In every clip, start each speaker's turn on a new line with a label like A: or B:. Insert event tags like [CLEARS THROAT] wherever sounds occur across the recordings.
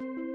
A: thank you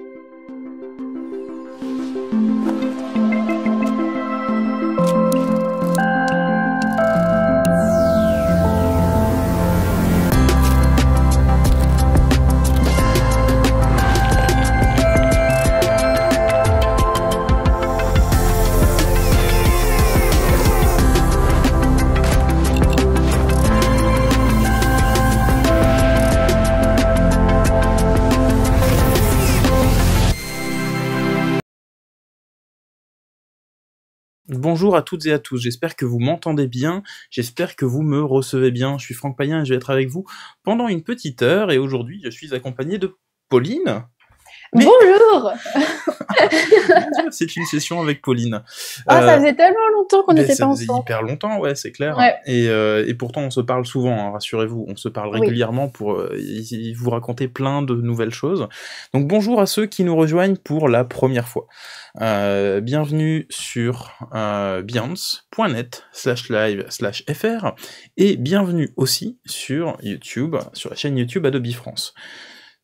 A: bonjour à toutes et à tous. J'espère que vous m'entendez bien. J'espère que vous me recevez bien. Je suis Franck Payen et je vais être avec vous pendant une petite heure. Et aujourd'hui, je suis accompagné de Pauline.
B: Bonjour
A: C'est une session avec Pauline. Ah, ça euh, faisait
B: tellement longtemps qu'on n'était pas ensemble. Ça faisait
A: hyper longtemps, ouais, c'est clair. Euh, et, pourtant, on se parle souvent, hein, rassurez-vous. On se parle régulièrement pour euh, vous raconter plein de nouvelles choses. Donc bonjour à ceux qui nous rejoignent pour la première fois. bienvenue sur biancenet slash live slash fr et bienvenue aussi sur YouTube, sur la chaîne YouTube Adobe France.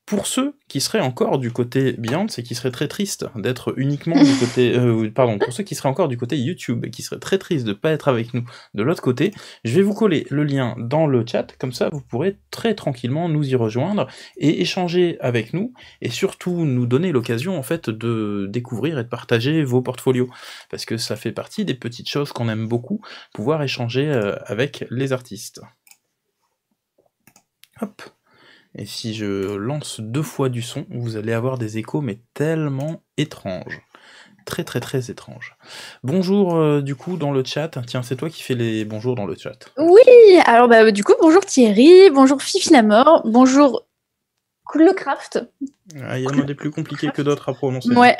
A: Pour ceux qui seraient encore du côté Beyond, c'est qui seraient très tristes d'être uniquement du côté, [LAUGHS] euh, pardon, pour ceux qui seraient encore du côté YouTube et qui seraient très tristes de ne pas être avec nous de l'autre côté, je vais vous coller le lien dans le chat, comme ça vous pourrez très tranquillement nous y rejoindre et échanger avec nous et surtout nous donner l'occasion en fait de découvrir et de partager vos portfolios parce que ça fait partie des petites choses qu'on aime beaucoup, pouvoir échanger euh, avec les artistes. Hop. Et si je lance deux fois du son, vous allez avoir des échos, mais tellement étranges. Très très très étranges. Bonjour euh, du coup dans le chat. Tiens, c'est toi qui fais les bonjours dans le chat.
B: Oui, alors bah, du coup, bonjour Thierry, bonjour Fifi la mort, bonjour cool
A: Ah, il y en a des plus compliqués que d'autres à prononcer. Ouais.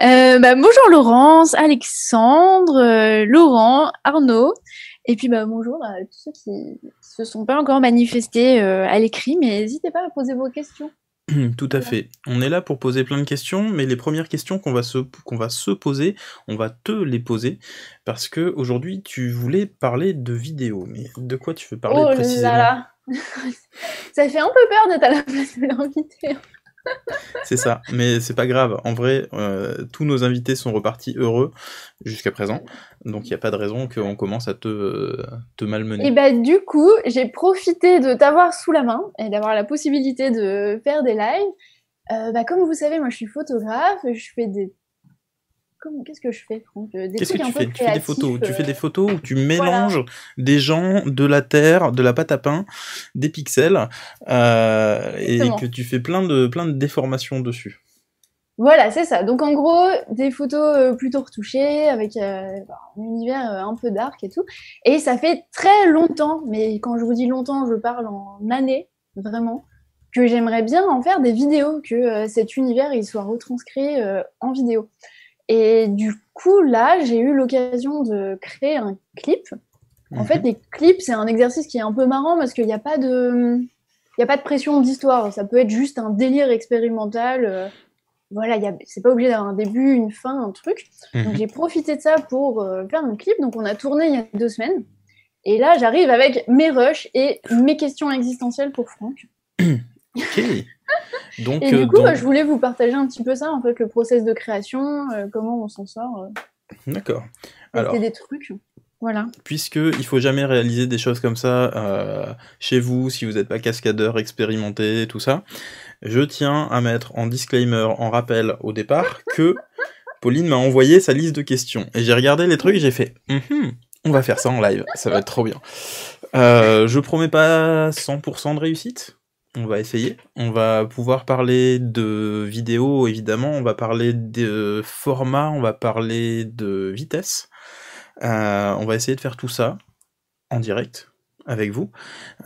B: Euh, bah, bonjour Laurence, Alexandre, euh, Laurent, Arnaud, et puis bah, bonjour à tous ceux qui ne se sont pas encore manifestés euh, à l'écrit, mais n'hésitez pas à poser vos questions.
A: [CLEARS THROAT] Tout à fait. On est là pour poser plein de questions, mais les premières questions qu'on va se, qu'on va se poser, on va te les poser, parce que aujourd'hui tu voulais parler de vidéo. Mais de quoi tu veux parler oh précisément là
B: [LAUGHS] Ça fait un peu peur d'être à la place de l'invité
A: c'est ça, mais c'est pas grave. En vrai, euh, tous nos invités sont repartis heureux jusqu'à présent, donc il n'y a pas de raison qu'on commence à te, euh, te malmener. Et bah,
B: du coup, j'ai profité de t'avoir sous la main et d'avoir la possibilité de faire des lives. Euh, bah, comme vous savez, moi je suis photographe, je fais des qu'est-ce que je fais, euh, tu fais des photos. Tu fais des euh.
A: photos où tu mélanges des gens, de la terre, de la pâte à pain, des pixels, euh, et que tu fais plein de, plein de déformations dessus.
B: Voilà, c'est ça. Donc en gros, des photos plutôt retouchées avec bah, un univers un peu dark et tout. Et ça fait très longtemps, mais quand je vous dis longtemps, je parle en années, vraiment que j'aimerais bien en faire des vidéos, que cet univers il soit retranscrit en vidéo. Et du coup, là, j'ai eu l'occasion de créer un clip. En mhm. fait, les clips, c'est un exercice qui est un peu marrant parce qu'il n'y a pas de, il a pas de pression d'histoire. Ça peut être juste un délire expérimental. Euh, voilà, a... c'est pas obligé d'avoir un début, une fin, un truc. Donc mhm. j'ai profité de ça pour euh, faire un clip. Donc on a tourné il y a deux semaines. Et là, j'arrive avec mes rushs et mes questions existentielles pour Franck.
C: [CLEARS THROAT] Ok.
A: [LAUGHS] Donc, et du euh, coup, bah, je
B: voulais vous partager un petit peu ça, en fait, le process de création, euh, comment on s'en sort.
A: Euh. D'accord. Alors.
B: des trucs. Voilà.
A: Puisque il faut jamais réaliser des choses comme ça chez vous si vous n'êtes pas cascadeur expérimenté, tout ça. Je tiens à mettre en disclaimer, en rappel au départ que Pauline m'a envoyé sa liste de questions et j'ai regardé les trucs, j'ai fait, on va faire ça en live, ça va être trop bien. Euh, je promets pas 100% de réussite, on va essayer. On va pouvoir parler de vidéos, évidemment. On va parler de format, on va parler de vitesse. Euh, on va essayer de faire tout ça en direct avec vous.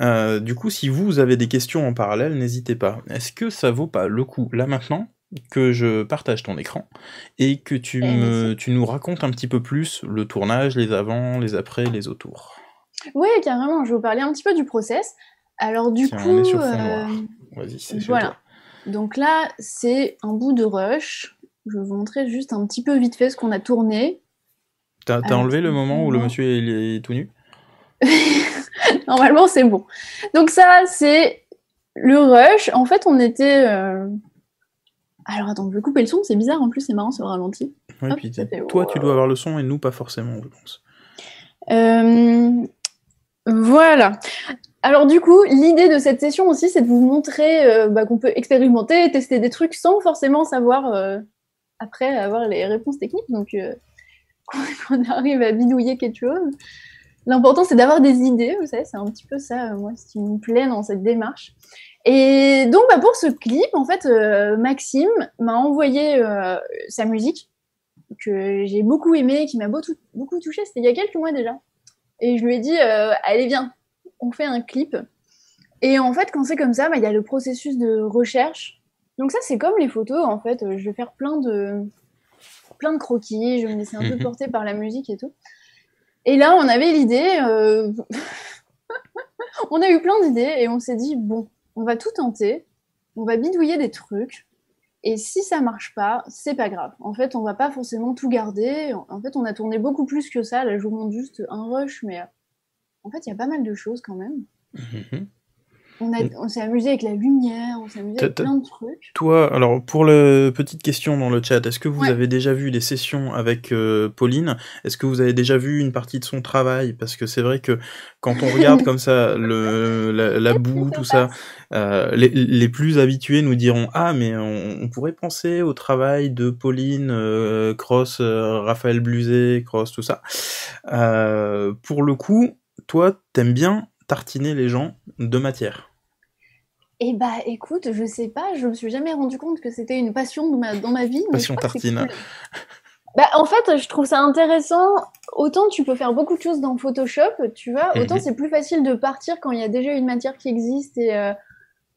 A: Euh, du coup, si vous avez des questions en parallèle, n'hésitez pas. Est-ce que ça vaut pas le coup, là maintenant, que je partage ton écran et que tu, eh, nous racontes un petit peu plus le tournage, les avant, les après, les autour
B: Oui, carrément. Je vais vous parler un petit peu du process. Alors du coup, euh, voilà. Donc là, c'est un bout de rush. Je vais vous montrer juste un petit peu vite fait ce qu'on a tourné.
A: T'as enlevé le moment où le monsieur il est tout nu [LAUGHS]
B: Normalement, c'est bon. Donc ça, c'est le rush. En fait, on était. Euh, alors attends, je vais couper le son. C'est bizarre en plus. C'est marrant, c'est ralenti. toi, tu dois
A: avoir le son et nous pas forcément, je pense.
B: Euh, voilà. Alors du coup, l'idée de cette session aussi, c'est de vous montrer euh, bah, qu'on peut expérimenter, tester des trucs sans forcément savoir euh, après avoir les réponses techniques. Donc euh, [LAUGHS] quand qu'on arrive à bidouiller quelque chose. L'important, c'est d'avoir des idées, vous savez, c'est un petit peu ça, moi, ce qui me plaît dans cette démarche. Et donc, bah, pour ce clip, en fait, Maxime m'a envoyé sa musique que j'ai beaucoup aimée, qui m'a beaucoup, beaucoup touchée, c'était il y a quelques mois déjà. Et je lui ai dit, allez, viens, on fait un clip. Et en fait, quand c'est comme ça, bah, il y a le processus de recherche. Donc ça, c'est comme les photos, en fait. Euh, je vais faire plein de, plein de croquis, je vais me laisser un peu mhm. porter par la musique et tout. Et là, on avait l'idée, euh, [LAUGHS] on a eu plein d'idées et on s'est dit, bon, on va tout tenter, on va bidouiller des trucs. Et si ça marche pas, c'est pas grave. En fait, on va pas forcément tout garder. En fait, on a tourné beaucoup plus que ça. Là, je vous montre juste un rush, mais euh, en fait, il y a pas mal de choses quand même. Mhm. Mm. On, s'est amusé avec la lumière, on s'est amusé avec plein de trucs.
A: Toi, alors pour la petite question dans le chat, est-ce que vous avez déjà vu des sessions avec euh, Pauline Est-ce que vous avez déjà vu une partie de son travail Parce que c'est vrai que quand on regarde [LAUGHS] comme ça le, la, boue, tout ça, euh, les, plus habitués nous diront Ah, mais on, pourrait penser au travail de Pauline, euh, Cross, Raphaël Bluzet, Cross, tout ça. pour le coup, toi, t'aimes bien tartiner les gens de matière.
B: Eh bah écoute, je sais pas, je me suis jamais rendu compte que c'était une passion dans ma vie. passion tartine. Bah en fait, je trouve ça intéressant. Autant tu peux faire beaucoup de choses dans Photoshop, tu vois, mhm. autant c'est plus facile de partir quand il y a déjà une matière qui existe et euh,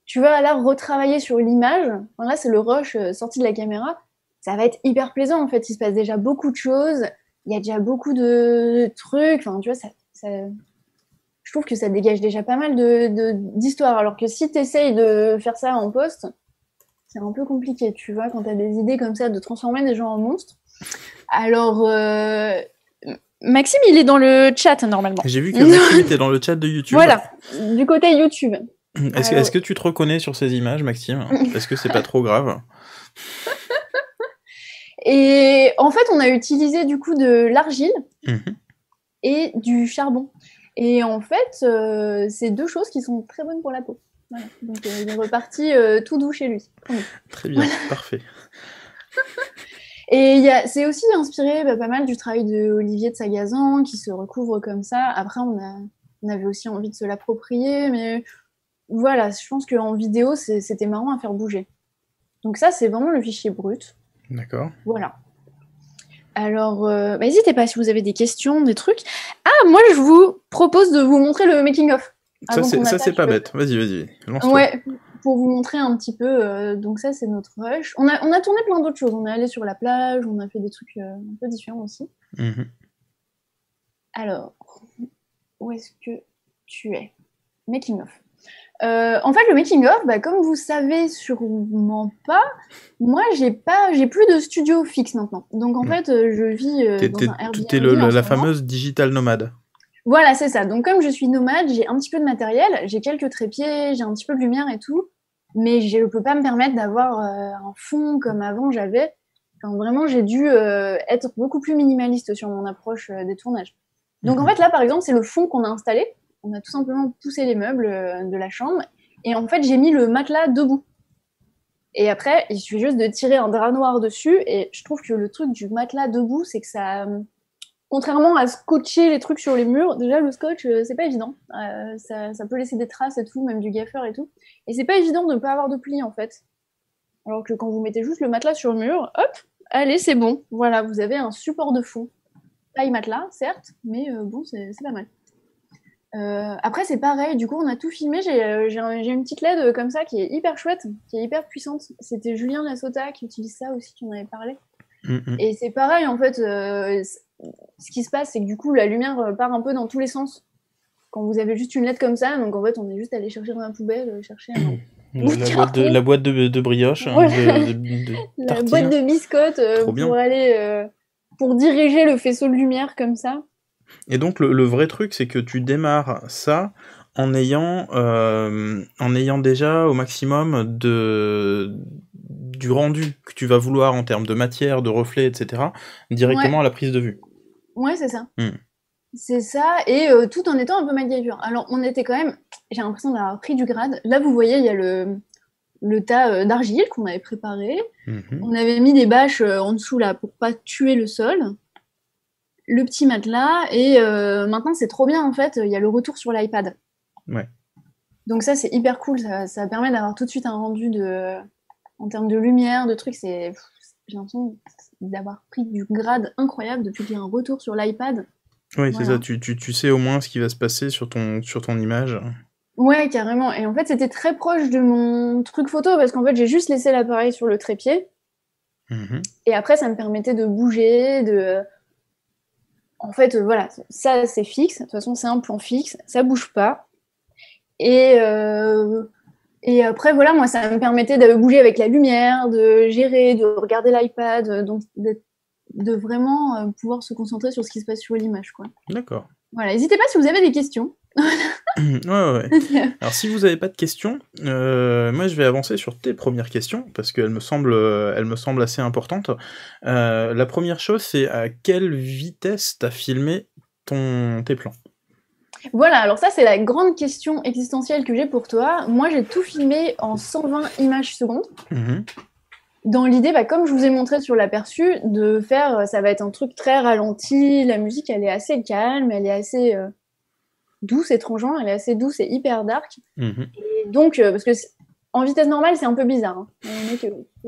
B: tu vas alors retravailler sur l'image. là, c'est le rush euh, sorti de la caméra. Ça va être hyper plaisant en fait, il se passe déjà beaucoup de choses, il y a déjà beaucoup de trucs, enfin tu vois, ça, je trouve que ça dégage déjà pas mal d'histoires. De, Alors que si tu essayes de faire ça en poste, c'est un peu compliqué, tu vois, quand tu as des idées comme ça de transformer des gens en monstres. Alors, euh, Maxime, il est dans le chat normalement. J'ai vu que Maxime [LAUGHS]
A: était dans le chat de YouTube. Voilà,
B: du côté YouTube.
A: Est-ce que tu te reconnais sur ces images, Maxime [LAUGHS] Est-ce que c'est pas trop grave
B: [LAUGHS] Et en fait, on a utilisé du coup de l'argile mhm. et du charbon. Et en fait, euh, c'est deux choses qui sont très bonnes pour la peau. Donc euh, il est reparti euh, tout doux chez lui.
A: Très bien, parfait.
B: [LAUGHS] Et c'est aussi inspiré bah, pas mal du travail de Olivier de Sagazan qui se recouvre comme ça. Après, on, on avait aussi envie de se l'approprier, mais voilà, je pense qu'en vidéo, c'était marrant à faire bouger. Donc ça, c'est vraiment le fichier brut. D'accord. Voilà. Alors, euh, bah, n'hésitez pas si vous avez des questions, des trucs. Ah, moi, je vous propose de vous montrer le making-of. Ça, c'est pas
A: bête. Vas-y, vas-y. Ouais,
B: pour vous montrer un petit peu. Euh, donc, ça, c'est notre rush. On a, on a tourné plein d'autres choses. On est allé sur la plage, on a fait des trucs euh, un peu différents aussi. Mhm. Alors, où est-ce que tu es Making-of. Euh, en fait, le making of, bah, comme vous savez sûrement pas, moi j'ai pas, j'ai plus de studio fixe maintenant. Donc en hmm. fait, euh, je vis euh, es, dans un la fameuse
A: digital nomade.
B: Voilà, c'est ça. Donc comme je suis nomade, j'ai un petit peu de matériel, j'ai quelques trépieds, j'ai un petit peu de lumière et tout, mais je ne peux pas me permettre d'avoir euh, un fond comme avant j'avais. vraiment, j'ai dû euh, être beaucoup plus minimaliste sur mon approche des tournages. Donc en hmm. fait, là par exemple, c'est le fond qu'on a installé on a tout simplement poussé les meubles euh, de la chambre et en fait j'ai mis le matelas debout. Et après, il suffit juste de tirer un drap noir dessus et je trouve que le truc du matelas debout, c'est que ça, euh, contrairement à scotcher les trucs sur les murs, déjà le scotch, euh, c'est pas évident. ça, peut laisser des traces et tout, même du gaffeur et tout. Et c'est pas évident de ne pas avoir de plis en fait. Alors que quand vous mettez juste le matelas sur le mur, hop, allez, c'est bon. Voilà, vous avez un support de fond. Taille matelas, certes, mais bon, c'est pas mal. Euh, après, c'est pareil, du coup, on a tout filmé. J'ai euh, une petite LED euh, comme ça qui est hyper chouette, qui est hyper puissante. C'était Julien Lassota qui utilise ça aussi, qui en avait parlé. Mm, mm. Et c'est pareil, en fait, ce qui se passe, c'est que du coup, la lumière part un peu dans tous les sens. Quand vous avez juste une LED comme ça, donc en fait, on est juste allé chercher dans la poubelle, chercher mm.
A: La, boîte de, brioche, hein, [LAUGHS] la boîte de
B: biscotte pour aller pour diriger le faisceau de lumière comme ça.
A: Et donc le, vrai truc, c'est que tu démarres ça en ayant, euh, déjà au maximum du rendu que tu vas vouloir en termes de matière, de reflets, etc., directement à la prise de vue. Ouais, c'est ça. Hmm.
B: C'est ça, et euh, tout en étant un peu magnifique. Alors, on était quand même, j'ai l'impression d'avoir pris du grade. Là, vous voyez, il y a le, tas euh, d'argile qu'on avait préparé. Mhm. On avait mis des bâches en dessous là pour pas tuer le sol le petit matelas. Et euh, maintenant, c'est trop bien, en fait, il y a le retour sur l'iPad. Ouais. Donc ça, c'est hyper cool. Ça, permet d'avoir tout de suite un rendu de, en termes de lumière, de trucs. C'est, j'ai l'impression d'avoir pris du grade incroyable depuis qu'il y a un retour sur l'iPad.
A: Oui, c'est ça. Tu, tu, sais au moins ce qui va se passer sur ton, sur ton image.
B: Ouais, carrément. Et en fait, c'était très proche de mon truc photo parce qu'en fait, j'ai juste laissé l'appareil sur le trépied. Mhm. Et après, ça me permettait de bouger, de en fait, euh, voilà, ça c'est fixe. De toute façon, c'est un plan fixe, ça bouge pas. Et, euh, et après, voilà, moi, ça me permettait de bouger avec la lumière, de gérer, de regarder l'iPad, euh, donc de vraiment pouvoir se concentrer sur ce qui se passe sur l'image. quoi. D'accord. Voilà, n'hésitez pas si vous avez des questions. [LAUGHS]
A: ouais, ouais. [LAUGHS] Alors, si vous n'avez pas de questions, euh, moi je vais avancer sur tes premières questions parce qu'elles me semblent, euh, elles me semblent assez importantes. Euh, la première chose, c'est à quelle vitesse as filmé ton tes plans
B: voilà, alors ça c'est la grande question existentielle que j'ai pour toi. Moi j'ai tout filmé en 120 images secondes. Mmh. dans l'idée, bah, comme je vous ai montré sur l'aperçu, de faire, ça va être un truc très ralenti, la musique elle est assez calme, elle est assez douce et elle est assez douce et hyper dark. Mhm. Et donc, euh, parce que en vitesse normale, c'est un peu bizarre. Hein.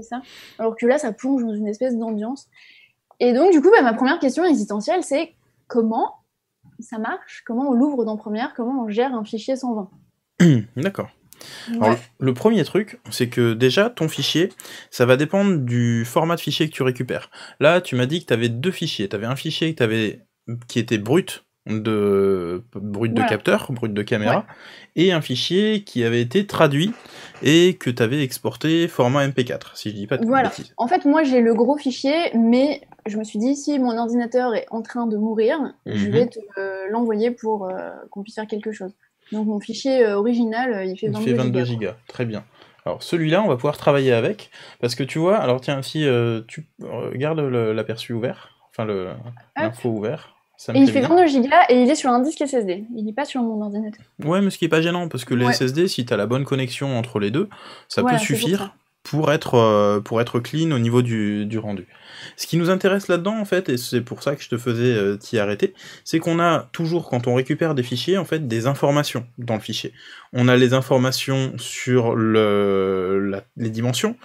B: ça. Alors que là, ça plonge dans une espèce d'ambiance. Et donc, du coup, bah, ma première question existentielle, c'est comment ça marche Comment on l'ouvre dans Première Comment on gère un fichier sans
A: 120 [CLEARS THROAT] D'accord. le premier truc, c'est que déjà, ton fichier, ça va dépendre du format de fichier que tu récupères. Là, tu m'as dit que tu avais deux fichiers. Tu avais un fichier avais... qui était brut, de brut de capteur, brut de caméra, et un fichier qui avait été traduit et que tu avais exporté format MP4, si je dis pas de voilà.
B: En fait, moi j'ai le gros fichier, mais je me suis dit si mon ordinateur est en train de mourir, je mhm. vais te euh, l'envoyer pour euh, qu'on puisse faire quelque chose. Donc mon fichier euh, original, il fait 22, il fait 22
A: gigas, Très bien. Alors celui-là, on va pouvoir travailler avec, parce que tu vois, alors tiens, si tu gardes l'aperçu ouvert, enfin l'info ouvert, il fait 22
B: gigas et il est sur un disque SSD. Il n'est pas sur mon ordinateur.
A: Ouais, mais ce qui est pas gênant, parce que les SSD, si tu as la bonne connexion entre les deux, ça peut suffire pour, être, euh, pour être clean au niveau du, rendu. Ce qui nous intéresse là-dedans, en fait, et c'est pour ça que je te faisais euh, t'y arrêter, c'est qu'on a toujours, quand on récupère des fichiers, en fait, des informations dans le fichier. On a les informations sur le, les dimensions,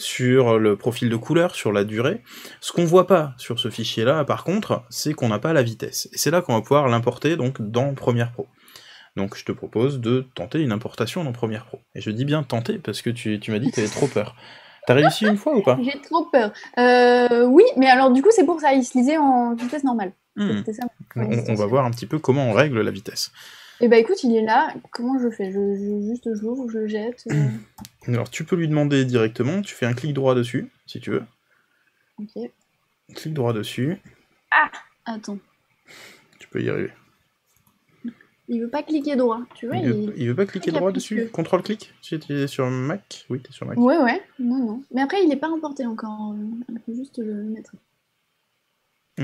A: sur le profil de couleur, sur la durée. Ce qu'on voit pas sur ce fichier-là, par contre, c'est qu'on n'a pas la vitesse. Et c'est là qu'on va pouvoir l'importer donc dans Premiere Pro. Donc je te propose de tenter une importation dans Premiere Pro. Et je dis bien tenter parce que tu, m'as dit que tu avais trop peur. T'as réussi une fois ou pas
B: J'ai trop peur. Euh, oui, mais alors du coup c'est pour ça, il se lisait en vitesse normale. Hmm. on,
A: va voir un petit peu comment on règle la vitesse.
B: Et eh bah ben, écoute, il est là. Comment je fais je, Juste je je jette euh.
A: [CLEARS THROAT] Alors tu peux lui demander directement. Tu fais un clic droit dessus, si tu veux. Ok. Clic droit dessus.
B: Ah Attends. Tu peux y arriver. Il veut pas cliquer droit, tu vois. Il,
A: il... Veut, pas cliquer ah, droit dessus. Contrôle clic. Si es sur Mac, oui, t'es sur Mac. Ouais,
B: ouais. Non, non. Mais après, il est pas importé encore. Il faut juste le mettre.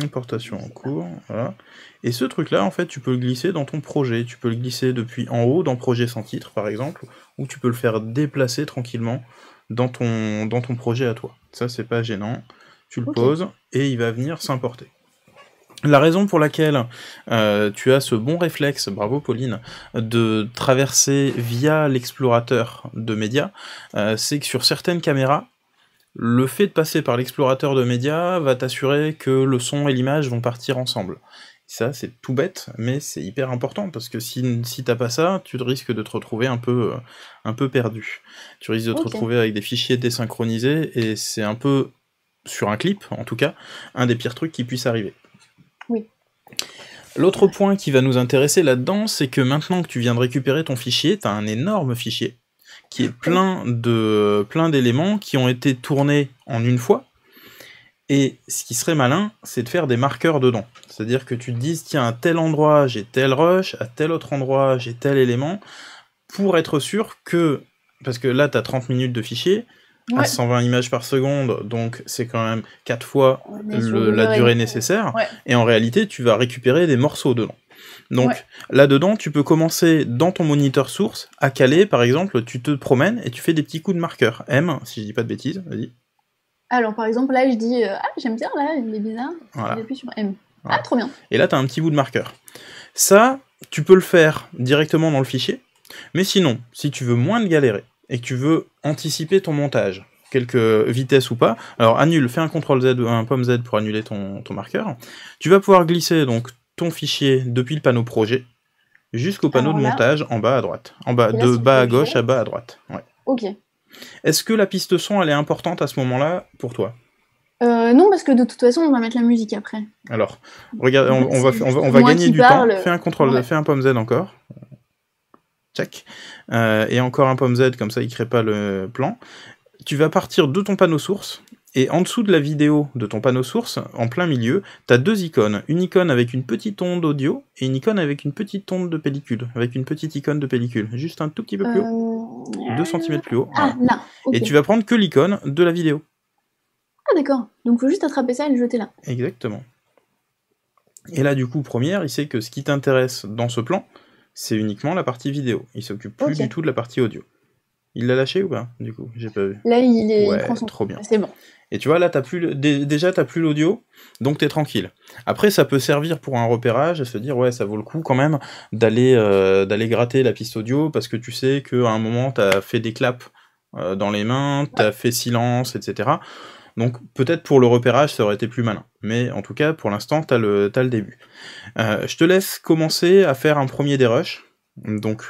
A: Importation en cours, voilà. Et ce truc-là, en fait, tu peux le glisser dans ton projet. Tu peux le glisser depuis en haut, dans projet sans titre, par exemple, ou tu peux le faire déplacer tranquillement dans ton, dans ton projet à toi. Ça, c'est pas gênant. Tu le poses et il va venir s'importer. La raison pour laquelle euh, tu as ce bon réflexe, bravo Pauline, de traverser via l'explorateur de médias, euh, c'est que sur certaines caméras, le fait de passer par l'explorateur de médias va t'assurer que le son et l'image vont partir ensemble. Ça, c'est tout bête, mais c'est hyper important, parce que si, si t'as pas ça, tu risques de te retrouver un peu, euh, un peu perdu. Tu risques de te retrouver avec des fichiers désynchronisés, et c'est un peu, sur un clip en tout cas, un des pires trucs qui puisse arriver. Oui. L'autre point qui va nous intéresser là-dedans, c'est que maintenant que tu viens de récupérer ton fichier, t'as un énorme fichier qui est plein de plein d'éléments qui ont été tournés en une fois. Et ce qui serait malin, c'est de faire des marqueurs dedans. C'est-à-dire que tu te dises, tiens, à tel endroit, j'ai tel rush, à tel autre endroit, j'ai tel élément, pour être sûr que... Parce que là, tu as 30 minutes de fichier, à 120 images par seconde, donc c'est quand même 4 fois la durée nécessaire. Et en réalité, tu vas récupérer des morceaux dedans. Donc là-dedans, tu peux commencer dans ton moniteur source. À caler. par exemple, tu te promènes et tu fais des petits coups de marqueur. M, si je dis pas de bêtises, vas-y.
B: Alors par exemple, là, je dis euh, Ah, j'aime bien, là, il est bizarre. sur M. Ah, trop bien.
A: Et là, tu as un petit bout de marqueur. Ça, tu peux le faire directement dans le fichier. Mais sinon, si tu veux moins de galérer et que tu veux anticiper ton montage, quelques vitesses ou pas, alors annule, fais un CTRL Z, un pomme Z pour annuler ton, ton, marqueur. Tu vas pouvoir glisser donc ton fichier depuis le panneau projet jusqu'au panneau de montage en bas à droite. En bas, de bas à gauche à bas à droite. Ok. Est-ce que la piste son, elle est importante à ce moment-là pour toi
B: euh, non, parce que de toute façon, on va mettre la musique après.
A: Alors, regarde, on, va, on va, gagner du temps. Fais un contrôle, fais un pomme Z encore. Check. Euh, et encore un pomme Z, comme ça, il crée pas le plan. Tu vas partir de ton panneau source et en dessous de la vidéo de ton panneau source, en plein milieu, tu as deux icônes. Une icône avec une petite onde audio et une icône avec une petite onde de pellicule, avec une petite icône de pellicule, juste un tout petit peu plus
B: haut, 2 euh, cm plus
A: haut. Ah, et tu vas prendre que l'icône de la vidéo.
B: Ah d'accord, donc faut juste attraper ça et le jeter là.
A: Exactement. Et là du coup, première, il sait que ce qui t'intéresse dans ce plan, c'est uniquement la partie vidéo. Il s'occupe plus du tout de la partie audio. Il l'a lâché ou pas Du coup, j'ai pas vu. Là,
B: il est trop bien. C'est
A: bon. Et tu vois, là, as plus déjà, t'as plus l'audio, donc t'es tranquille. Après, ça peut servir pour un repérage et se dire, ouais, ça vaut le coup quand même d'aller euh, gratter la piste audio parce que tu sais qu'à un moment, t'as fait des claps euh, dans les mains, t'as fait silence, etc. Donc peut-être pour le repérage, ça aurait été plus malin. Mais en tout cas, pour l'instant, t'as le, as le début. Euh, je te laisse commencer à faire un premier dérush. Donc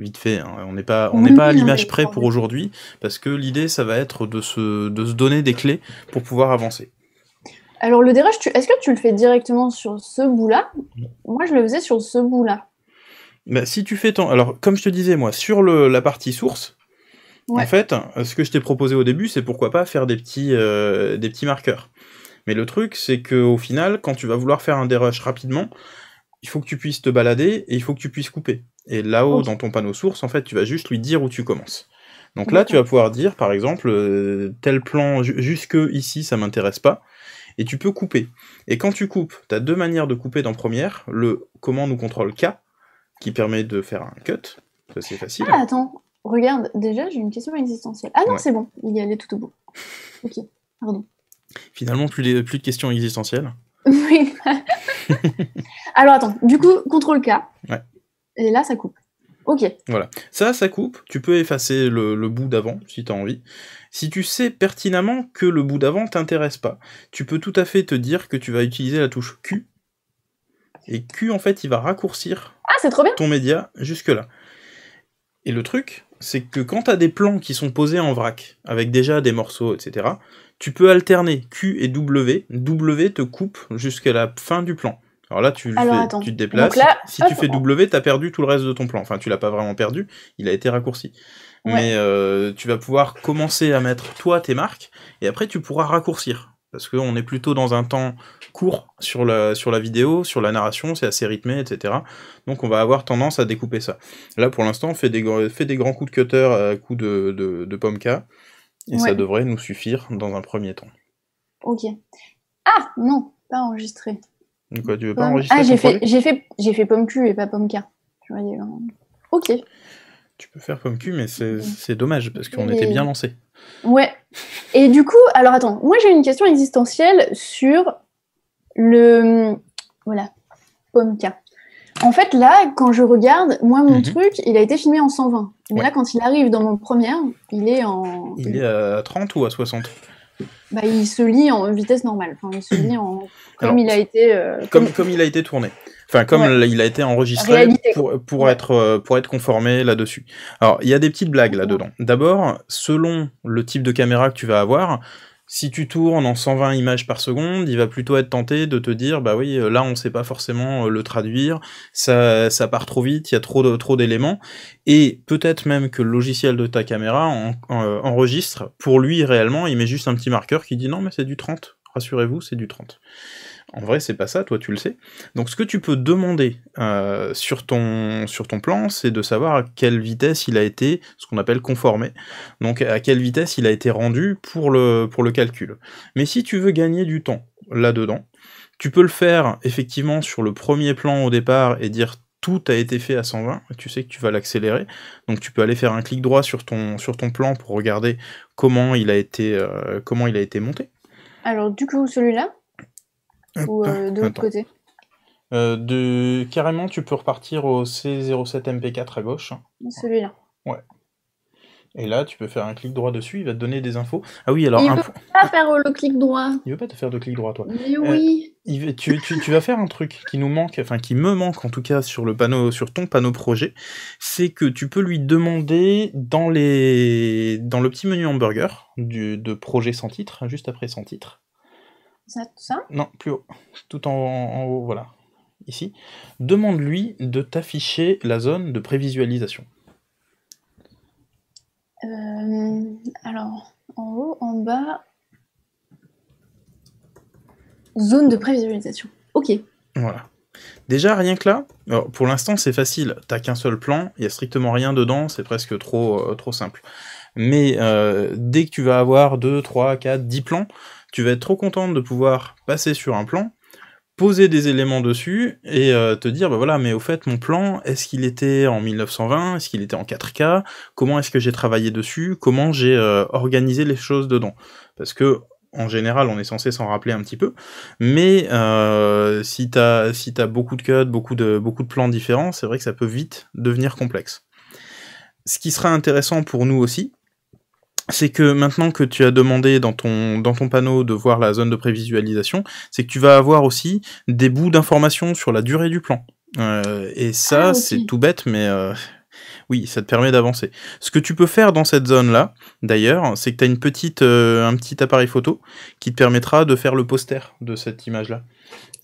A: vite fait. Hein. On n'est pas, on pas à hein, l'image près pour aujourd'hui, parce que l'idée, ça va être de se, de se donner des clés pour pouvoir avancer.
B: Alors le dérush, est-ce que tu le fais directement sur ce bout-là Moi, je le faisais sur ce bout-là.
A: Bah, si tu fais tant, alors comme je te disais moi, sur le, la partie source, en fait, ce que je t'ai proposé au début, c'est pourquoi pas faire des petits, euh, des petits marqueurs. Mais le truc, c'est qu'au final, quand tu vas vouloir faire un dérush rapidement, il faut que tu puisses te balader et il faut que tu puisses couper. Et là-haut, dans ton panneau source, en fait, tu vas juste lui dire où tu commences. Donc là, tu vas pouvoir dire, par exemple, euh, tel plan jusque ici, ça m'intéresse pas. Et tu peux couper. Et quand tu coupes, tu as deux manières de couper dans première. Le commande ou contrôle K, qui permet de faire un cut. Ça, c'est facile. Ah,
B: attends, regarde, déjà, j'ai une question existentielle. Ah non, c'est bon, il y allait tout au bout. Ok, pardon.
A: Finalement, plus, plus de questions existentielles. [LAUGHS]
B: Oui. [LAUGHS] Alors attends, du coup, contrôle K. Ouais et là ça coupe. Ok.
A: Voilà. Ça, ça coupe. Tu peux effacer le, bout d'avant si tu as envie. Si tu sais pertinemment que le bout d'avant t'intéresse pas, tu peux tout à fait te dire que tu vas utiliser la touche Q. Et Q, en fait, il va raccourcir ah, ton média jusque-là. Et le truc, c'est que quand tu as des plans qui sont posés en vrac, avec déjà des morceaux, etc., tu peux alterner Q et W. W te coupe jusqu'à la fin du plan. Alors là, tu, tu te déplaces. si tu fais W, tu as perdu tout le reste de ton plan. Enfin, tu l'as pas vraiment perdu, il a été raccourci. Mais euh, tu vas pouvoir commencer à mettre toi tes marques, et après tu pourras raccourcir. Parce qu'on est plutôt dans un temps court sur la, sur la vidéo, sur la narration, c'est assez rythmé, etc. Donc on va avoir tendance à découper ça. Là pour l'instant, on fait des, grands coups de cutter à coups de, pomme de et ça devrait nous suffire dans un premier temps.
B: Ok. Ah non, pas enregistré. Euh,
A: tu veux pas enregistrer Ah, j'ai fait, j'ai
B: fait, j'ai fait pomme cul et pas pomme K. Hein. ok.
A: Tu peux faire pomme cul, mais c'est dommage parce qu'on était bien lancé.
B: Ouais. Et du coup, alors attends, moi j'ai une question existentielle sur le. Voilà, pomme K. En fait, là, quand je regarde, moi, mon mhm. truc, il a été filmé en 120. Mais là, quand il arrive dans mon première, il est en.
A: Il est à 30 ou à 60
B: bah, il se lit en vitesse normale. comme il a été. Euh, comme...
A: il a été tourné. Enfin, comme il a été enregistré pour, être euh, pour être conformé là-dessus. Alors, il y a des petites blagues là-dedans. D'abord, selon le type de caméra que tu vas avoir, si tu tournes en 120 images par seconde, il va plutôt être tenté de te dire bah oui, euh, là on sait pas forcément euh, le traduire, ça, ça part trop vite, il y a trop trop d'éléments et peut-être même que le logiciel de ta caméra euh, enregistre pour lui réellement, il met juste un petit marqueur qui dit non mais c'est du 30, rassurez-vous, c'est du 30. En vrai, c'est pas ça, toi tu le sais. Donc ce que tu peux demander euh, sur, ton, sur ton plan, c'est de savoir à quelle vitesse il a été, ce qu'on appelle conformé, donc à quelle vitesse il a été rendu pour le, pour le calcul. Mais si tu veux gagner du temps là-dedans, tu peux le faire effectivement sur le premier plan au départ et dire tout a été fait à 120, tu sais que tu vas l'accélérer. Donc tu peux aller faire un clic droit sur ton, sur ton plan pour regarder comment il a été, euh, comment il a été monté.
B: Alors du coup, celui-là, ou euh, de l'autre côté
A: euh, Carrément, tu peux repartir au C07 MP4 à gauche. Celui-là. Ouais. Et là, tu peux faire un clic droit dessus, il va te donner des infos. Ah oui, alors. Il ne veut
B: pas faire le clic droit.
A: [LAUGHS] Il veut pas te faire de clic droit, toi. Mais euh, oui. tu, vas faire un truc qui nous manque, enfin qui me manque en tout cas sur le panneau, sur ton panneau projet, c'est que tu peux lui demander dans le petit menu hamburger de projet sans titre, juste après sans titre, non, plus haut. Tout en, haut, voilà. Ici. Demande-lui de t'afficher la zone de prévisualisation.
B: Euh, alors, en haut, en bas. Zone de prévisualisation. Ok.
A: Voilà. Déjà, rien que là, pour l'instant c'est facile, t'as qu'un seul plan, il n'y a strictement rien dedans, c'est presque trop, euh, trop simple. Mais euh, dès que tu vas avoir 2, 3, 4, 10 plans, tu vas être trop contente de pouvoir passer sur un plan, poser des éléments dessus et euh, te dire, bah voilà, mais au fait, mon plan, est-ce qu'il était en 1920 Est-ce qu'il était en 4K Comment est-ce que j'ai travaillé dessus Comment j'ai euh, organisé les choses dedans Parce que, en général, on est censé s'en rappeler un petit peu, mais euh, si t'as si as beaucoup de codes, beaucoup de, beaucoup de plans différents, c'est vrai que ça peut vite devenir complexe. Ce qui sera intéressant pour nous aussi, c'est que maintenant que tu as demandé dans ton, panneau de voir la zone de prévisualisation, c'est que tu vas avoir aussi des bouts d'informations sur la durée du plan. Euh, et ça, ah, c'est tout bête, mais euh, oui, ça te permet d'avancer. Ce que tu peux faire dans cette zone-là, d'ailleurs, c'est que tu as une petite, euh, un petit appareil photo qui te permettra de faire le poster de cette image-là.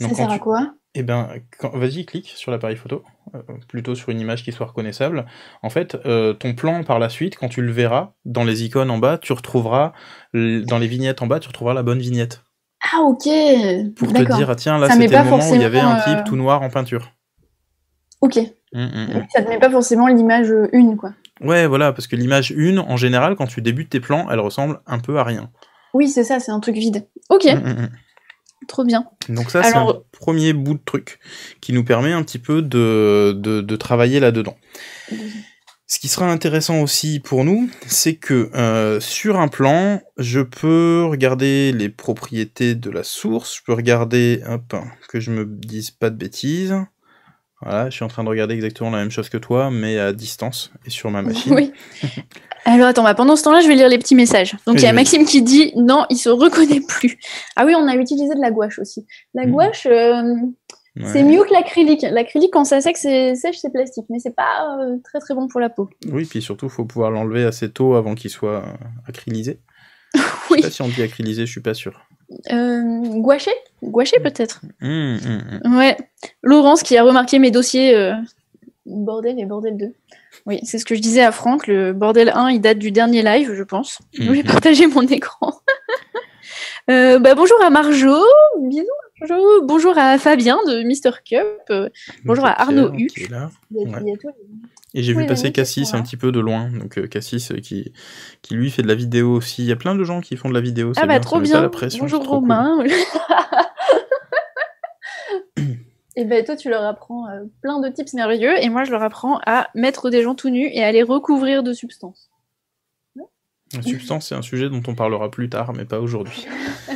A: ça sert à quoi eh ben, vas-y, clique sur l'appareil photo, euh, plutôt sur une image qui soit reconnaissable. En fait, euh, ton plan par la suite, quand tu le verras, dans les icônes en bas, tu retrouveras, dans les vignettes en bas, tu retrouveras la bonne vignette.
B: Ah, ok Pour te dire, ah, tiens, là, c'était le moment où il y avait un type euh, tout
A: noir en peinture. Ok. Hum, hum, hum.
B: ça ne met pas forcément l'image une, quoi.
A: Ouais, voilà, parce que l'image une, en général, quand tu débutes tes plans, elle ressemble un peu à rien.
B: Oui, c'est ça, c'est un truc vide. Ok. Trop bien.
A: Donc ça, c'est un premier bout de truc qui nous permet un petit peu de, de, travailler là-dedans. Ce qui sera intéressant aussi pour nous, c'est que euh, sur un plan, je peux regarder les propriétés de la source, je peux regarder, hop, que je me dise pas de bêtises. Voilà, je suis en train de regarder exactement la même chose que toi, mais à distance et sur ma machine. Oui.
B: [LAUGHS] Alors attends, bah, pendant ce temps-là, je vais lire les petits messages. Donc il y a Maxime qui dit non, il se reconnaît plus. Ah oui, on a utilisé de la gouache aussi. La hmm. gouache, euh, c'est mieux que l'acrylique. L'acrylique, quand ça sèche, c'est sèche, c'est plastique, mais c'est pas euh, très très bon pour la peau.
A: Oui, puis surtout, faut pouvoir l'enlever assez tôt avant qu'il soit acrylisé. [LAUGHS] oui. Je sais pas si on dit acrylisé, je suis pas sûr.
B: Euh, gouaché Gouaché hmm. peut-être.
A: Hmm,
B: ouais. Laurence qui a remarqué mes dossiers euh, bordel et bordel 2. Oui, c'est ce que je disais à Franck. Le bordel 1, il date du dernier live, je pense. Je vais mhm. mon écran. [LAUGHS] Euh, bah, bonjour à Marjo. Bisous, Bonjour à Fabien de Mr. Cup. Euh, bonjour à Arnaud Huch.
A: Et j'ai vu passer Cassis un petit peu de loin. Donc Cassis qui, qui lui fait de la vidéo aussi. Il y a plein de gens qui font de la vidéo. Ah bah trop bien. Bonjour
B: Romain. [LAUGHS] [LAUGHS] Et ben toi, tu leur apprends euh, plein de tips merveilleux, et moi, je leur apprends à mettre des gens tout nus et à les recouvrir de substances.
A: La substance, c'est un sujet dont on parlera plus tard, mais pas aujourd'hui. [LAUGHS]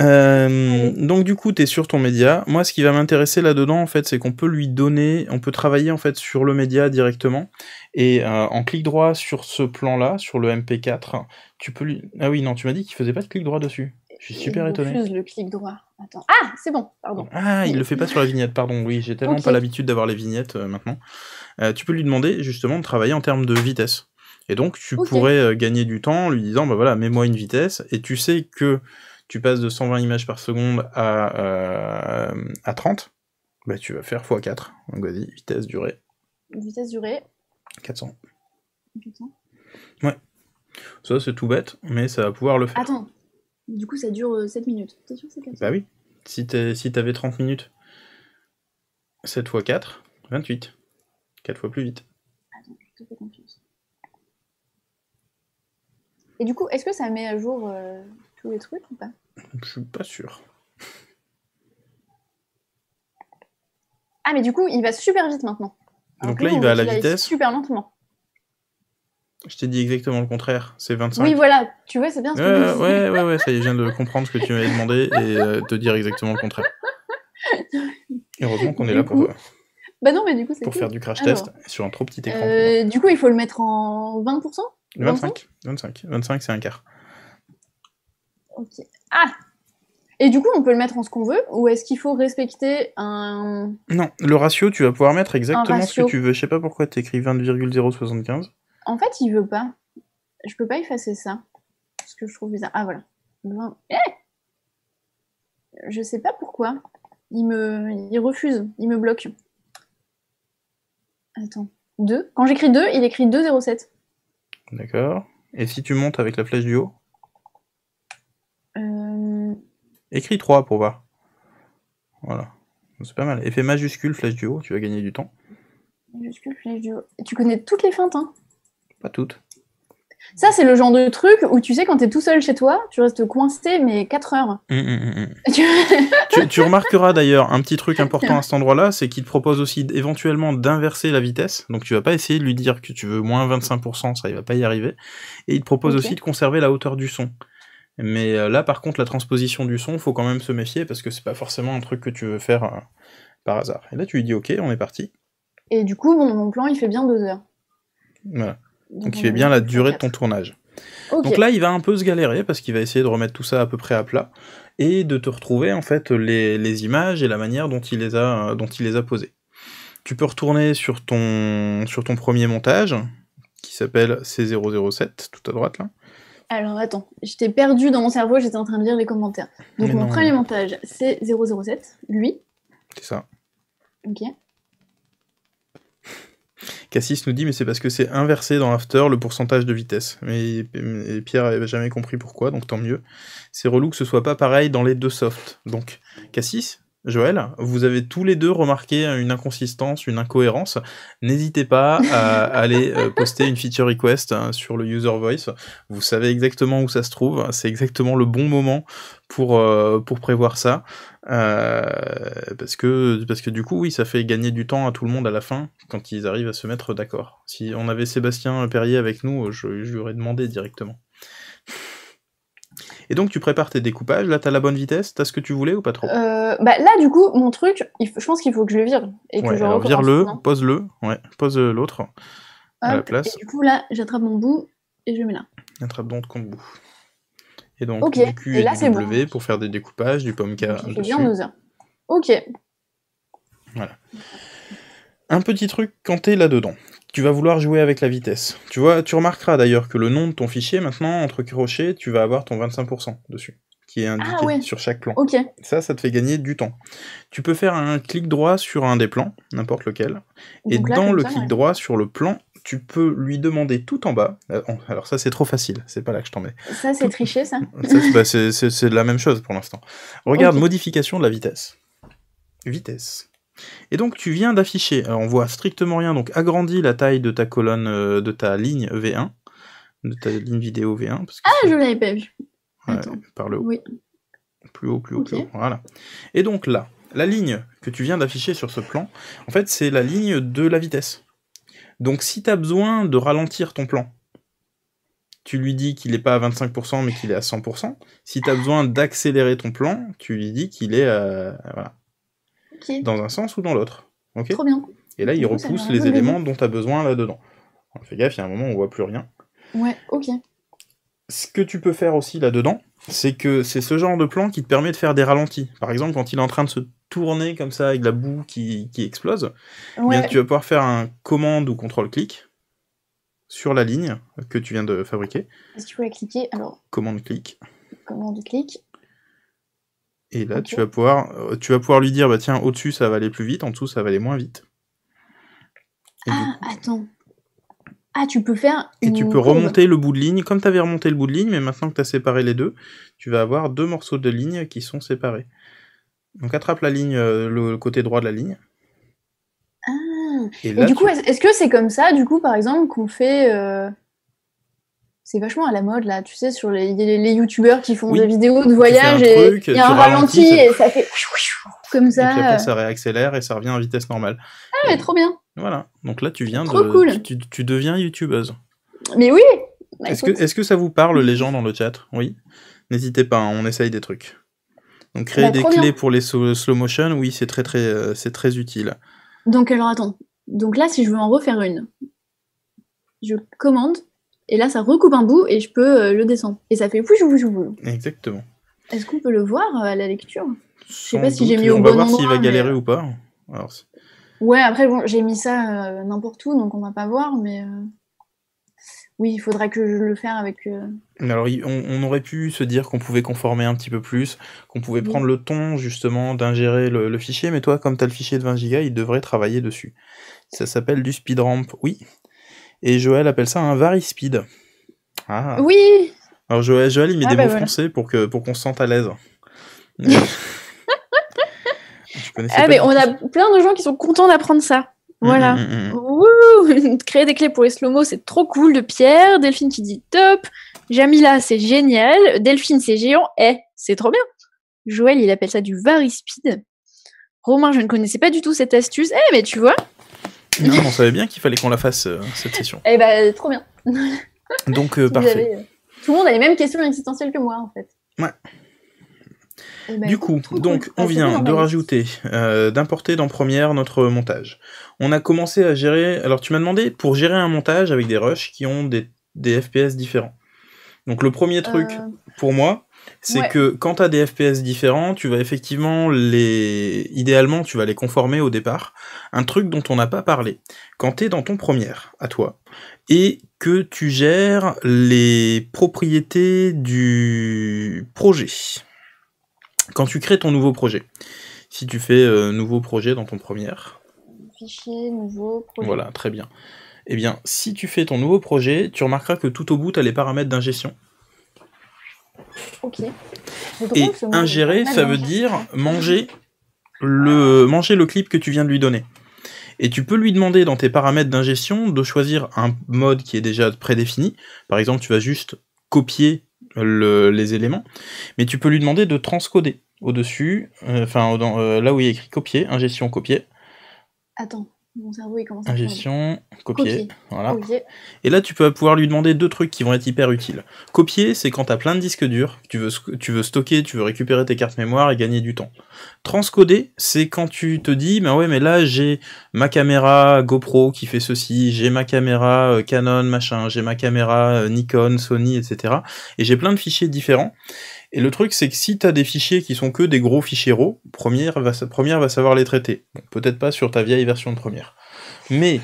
A: Euh, donc du coup, tu es sur ton média. Moi, ce qui va m'intéresser là-dedans, en fait, c'est qu'on peut lui donner, on peut travailler en fait sur le média directement. Et euh, en clic droit sur ce plan-là, sur le MP4, tu peux lui... Ah oui, non, tu m'as dit qu'il faisait pas de clic droit dessus. Je suis super le
B: clic droit. Ah, c'est bon, pardon. Ah, il le fait pas sur
A: la vignette, pardon. Oui, j'ai tellement pas l'habitude d'avoir les vignettes euh, maintenant. Euh, tu peux lui demander justement de travailler en termes de vitesse. Et donc, tu pourrais euh, gagner du temps en lui disant, bah voilà, mets-moi une vitesse. Et tu sais que tu passes de 120 images par seconde à, 30. Bah, tu vas faire x4. Donc, vas-y, vitesse, durée.
B: Vitesse, durée. 400. 400 Ouais.
A: Ça, c'est tout bête, mais ça va pouvoir le faire.
B: Attends, du coup, ça dure 7 euh, minutes. T'es sûr c'est Bah
A: oui. Si, si t'avais 30 minutes, 7 x 4, 28. 4 fois plus vite.
B: Attends, je te fais Et du coup, est-ce que ça met à jour euh, tous les trucs ou pas
A: Je suis pas sûr.
B: Ah, mais du coup, il va super vite maintenant.
A: Donc là, il va à la vitesse.
B: Super lentement.
A: Je t'ai dit exactement le contraire, c'est 25. Oui,
B: voilà, tu vois, c'est bien ce que euh, Ouais, ouais,
A: ouais, ça y est, je viens de comprendre ce que tu m'avais demandé et de euh, te dire exactement le contraire. [LAUGHS] heureusement qu'on est là pour. Euh,
B: bah non, mais du coup, Pour faire du crash test
A: sur un trop petit écran.
B: Euh, du coup, il faut le mettre en 20% 25.
A: 25, 25 c'est un quart.
B: Ok. Ah et du coup, on peut le mettre en ce qu'on veut, ou est-ce qu'il faut respecter un...
A: Non, le ratio, tu vas pouvoir mettre exactement ce que tu veux. Je sais pas pourquoi tu écris 20,075.
B: En fait, il veut pas. Je peux pas effacer ça. Parce que je trouve bizarre. Ah voilà. Eh je sais pas pourquoi. Il me, refuse. Il me bloque. Attends. 2. Quand j'écris 2, il écrit 2,07.
A: D'accord. Et si tu montes avec la flèche du haut
B: euh.
A: Écris 3 pour voir. Voilà. C'est pas mal. Effet majuscule, flèche du haut, tu vas gagner du temps.
B: Majuscule, flèche du haut. Tu connais toutes les feintes, hein pas toutes. Ça, c'est le genre de truc où tu sais, quand tu es tout seul chez toi, tu restes coincé, mais 4 heures. Hum, hum, hum, [LAUGHS] tu,
A: remarqueras d'ailleurs un petit truc important à cet endroit-là, c'est qu'il te propose aussi éventuellement d'inverser la vitesse. Donc tu vas pas essayer de lui dire que tu veux moins 25%, ça il va pas y arriver. Et il te propose aussi de conserver la hauteur du son. Mais euh, là, par contre, la transposition du son, faut quand même se méfier parce que c'est pas forcément un truc que tu veux faire euh, par hasard. Et là, tu lui dis OK, on est parti.
B: Et du coup, bon, mon plan, il fait bien 2 heures.
A: Voilà. Donc, il fait bien la durée de ton tournage. Donc là, il va un peu se galérer parce qu'il va essayer de remettre tout ça à peu près à plat et de te retrouver en fait les, images et la manière dont il les a, dont il les a posées. Tu peux retourner sur ton, sur ton premier montage qui s'appelle C007, tout à droite là.
B: Alors attends, j'étais perdu dans mon cerveau, j'étais en train de lire les commentaires. Donc mon premier montage, c'est 007, lui. C'est ça. Ok.
A: Cassis nous dit, mais c'est parce que c'est inversé dans After le pourcentage de vitesse. Mais Pierre n'avait jamais compris pourquoi, donc tant mieux. C'est relou que ce soit pas pareil dans les deux softs. Donc, Cassis, Joël, vous avez tous les deux remarqué une inconsistance, une incohérence. N'hésitez pas à [LAUGHS] aller euh, poster une feature request hein, sur le user voice. Vous savez exactement où ça se trouve. C'est exactement le bon moment pour, euh, pour prévoir ça. Euh, parce que parce que du coup oui ça fait gagner du temps à tout le monde à la fin quand ils arrivent à se mettre d'accord. Si on avait Sébastien Perrier avec nous, je, lui aurais demandé directement. Et donc tu prépares tes découpages, là t'as la bonne vitesse, t'as ce que tu voulais ou pas trop
B: euh, bah, là du coup mon truc, il je pense qu'il faut que je le vire et que je vire le,
A: pose le, ouais, pose euh, l'autre à la place. Et du
B: coup là j'attrape mon bout et je le mets là.
A: Attrape donc ton bout. Et donc okay. Q et, pour faire des découpages, du pomme Ok. Voilà. Un petit truc quand t'es là-dedans. Tu vas vouloir jouer avec la vitesse. Tu vois, tu remarqueras d'ailleurs que le nom de ton fichier, maintenant, entre crochets, tu vas avoir ton 25% dessus, qui est indiqué ah sur chaque plan. Ok. Ça, ça te fait gagner du temps. Tu peux faire un clic droit sur un des plans, n'importe lequel, et dans le clic droit sur le plan, tu peux lui demander tout en bas. Euh, alors ça, c'est trop facile. C'est pas là que je t'en mets.
B: Ça, c'est tricher ça. [LAUGHS] Bah,
A: c'est la même chose pour l'instant. Regarde, modification de la vitesse. Vitesse. Et donc tu viens d'afficher, euh, on voit strictement rien, donc agrandis la taille de ta colonne, euh, de ta ligne V1, de ta ligne vidéo V1.
B: ah, je l'avais pas vu.
A: par le haut. Oui. Plus haut, plus haut, plus haut. Voilà. Et donc là, la ligne que tu viens d'afficher sur ce plan, en fait, c'est la ligne de la vitesse. Donc si tu as besoin de ralentir ton plan, tu lui dis qu'il n'est pas à 25% mais qu'il est à 100%. Si tu as besoin d'accélérer ton plan, tu lui dis qu'il est à... Euh, voilà. dans un sens ou dans l'autre. Trop bien. Et là, il repousse les éléments dont tu as besoin là-dedans. Fais gaffe, il y a un moment où on voit plus rien. Ouais, ok. Ce que tu peux faire aussi là-dedans, c'est que c'est ce genre de plan qui te permet de faire des ralentis. Par exemple, quand il est en train de se tourner comme ça avec la boue qui, qui explose, eh bien, tu vas pouvoir faire un commande ou contrôle-clic sur la ligne que tu viens de fabriquer.
B: tu cliquer, alors.
A: Commande-clic.
B: Commande-clic.
A: Et là, tu, vas pouvoir, euh, tu vas pouvoir lui dire bah, tiens, au-dessus, ça va aller plus vite, en dessous, ça va aller moins vite.
B: ah, attends. Ah, tu peux faire. Et tu peux remonter
A: le bout de ligne, comme tu avais remonté le bout de ligne, mais maintenant que tu as séparé les deux, tu vas avoir deux morceaux de ligne qui sont séparés. Donc attrape la ligne, euh, le, côté droit de la ligne. Ah. Et, du coup,
B: est-ce que c'est comme ça, du coup, par exemple, qu'on fait. Euh, c'est vachement à la mode là, tu sais, sur les, les, youtubeurs qui font des vidéos de voyage et il y a un ralenti et ça fait comme ça. Et puis après, ça
A: réaccélère et ça revient à vitesse normale.
B: Ah, mais trop bien.
A: Voilà. Donc là, tu viens trop de. Cool. Tu, deviens youtubeuse.
B: Mais oui. Bah, est-ce que, est
A: que ça vous parle, les gens dans le chat Oui. N'hésitez pas, hein, on essaye des trucs. Donc créer bah, des clés pour les slow motion, oui, c'est très très euh, c'est très utile.
B: Donc alors attends. Donc là, si je veux en refaire une, je commande et là ça recoupe un bout et je peux euh, le descendre et ça fait vous vous Exactement. Est-ce qu'on peut le voir euh, à la lecture Je sais pas si j'ai mis on au bon endroit. On va voir s'il va galérer ou pas. ouais, après bon, j'ai mis ça n'importe où donc on va pas voir mais oui, il faudra que je le fasse avec. Euh,
A: Alors, on, aurait pu se dire qu'on pouvait conformer un petit peu plus, qu'on pouvait prendre le ton justement d'ingérer le, fichier, mais toi, comme tu as le fichier de 20 Go, il devrait travailler dessus. Ça s'appelle du speed ramp, oui. Et Joël appelle ça un varispeed. Ah. Oui Alors, Joël, il met ah des bah mots français pour qu'on pour qu'on se sente à l'aise. [LAUGHS] ah, mais on a
B: plein de gens qui sont contents d'apprendre ça. Mm, voilà. Mm, mm, [LAUGHS] créer des clés pour les slow-mo, c'est trop cool de Pierre. Delphine qui dit top. Jamila, c'est génial. Delphine, c'est géant. Eh, c'est trop bien. Joël, il appelle ça du varispeed. Romain, je ne connaissais pas du tout cette astuce. Eh, mais tu vois.
A: on savait bien qu'il fallait qu'on la fasse, euh, cette session.
B: Eh ben, trop bien.
A: Donc, [LAUGHS] euh, parfait.
B: Euh, tout le monde a les mêmes questions existentielles que moi, en fait.
A: Ouais. Eh ben, du coup, donc on vient de rajouter, euh, d'importer dans première notre montage. On a commencé à gérer. Alors tu m'as demandé pour gérer un montage avec des rushs qui ont des, FPS différents. Donc le premier truc euh, pour moi, c'est que quand tu as des FPS différents, tu vas effectivement les. Idéalement, tu vas les conformer au départ. Un truc dont on n'a pas parlé. Quand t'es dans ton première, à toi, et que tu gères les propriétés du projet quand tu crées ton nouveau projet, si tu fais euh, nouveau projet dans ton premier...
C: Fichier, nouveau projet. Voilà,
A: très bien. Eh bien, si tu fais ton nouveau projet, tu remarqueras que tout au bout, tu as les paramètres d'ingestion.
B: Ok. Et ingérer, ça veut dire ah manger
A: le, manger le clip que tu viens de lui donner. Et tu peux lui demander dans tes paramètres d'ingestion de choisir un mode qui est déjà prédéfini. Par exemple, tu vas juste copier les éléments, mais tu peux lui demander de transcoder au-dessus, euh, enfin euh, là où il y écrit copier, ingestion copier.
B: Attends, mon cerveau il commence à Ingestion, copier, Voilà.
A: Et là tu peux pouvoir lui demander deux trucs qui vont être hyper utiles. Copier, c'est quand tu as plein de disques durs, tu veux, tu veux stocker, tu veux récupérer tes cartes mémoire et gagner du temps. Transcoder, c'est quand tu te dis, ben ouais, mais là j'ai ma caméra GoPro qui fait ceci, j'ai ma caméra euh, Canon, machin, j'ai ma caméra euh, Nikon, Sony, etc. Et j'ai plein de fichiers différents. Et le truc, c'est que si tu as des fichiers qui sont que des gros fichiers RAW, première va, première va savoir les traiter. peut-être pas sur ta vieille version de première. Mais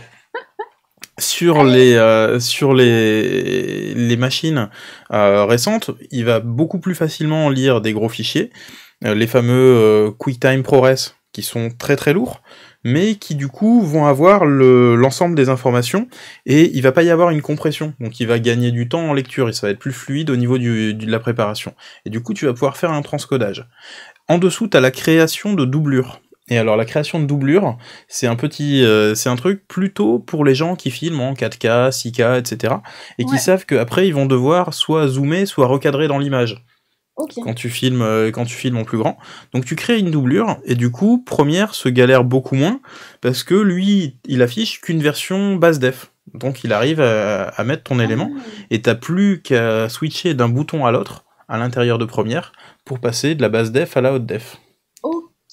A: sur les euh, sur les, machines récentes, il va beaucoup plus facilement lire des gros fichiers euh, les fameux euh, QuickTime ProRes qui sont très très lourds, mais qui du coup vont avoir l'ensemble des informations et il va pas y avoir une compression, donc il va gagner du temps en lecture et ça va être plus fluide au niveau de la préparation. Et du coup, tu vas pouvoir faire un transcodage. En dessous, tu as la création de doublure Et alors la création de doublure c'est un petit, euh, c'est un truc plutôt pour les gens qui filment en 4K, 6K, etc. Et qui savent qu'après ils vont devoir soit zoomer, soit recadrer dans l'image. Quand tu filmes, euh, quand tu filmes en plus grand, donc tu crées une doublure et du coup première se galère beaucoup moins parce que lui il affiche qu'une version base def, donc il arrive à, mettre ton ah. élément et t'as plus qu'à switcher d'un bouton à l'autre à l'intérieur de première pour passer de la base def à la haute def.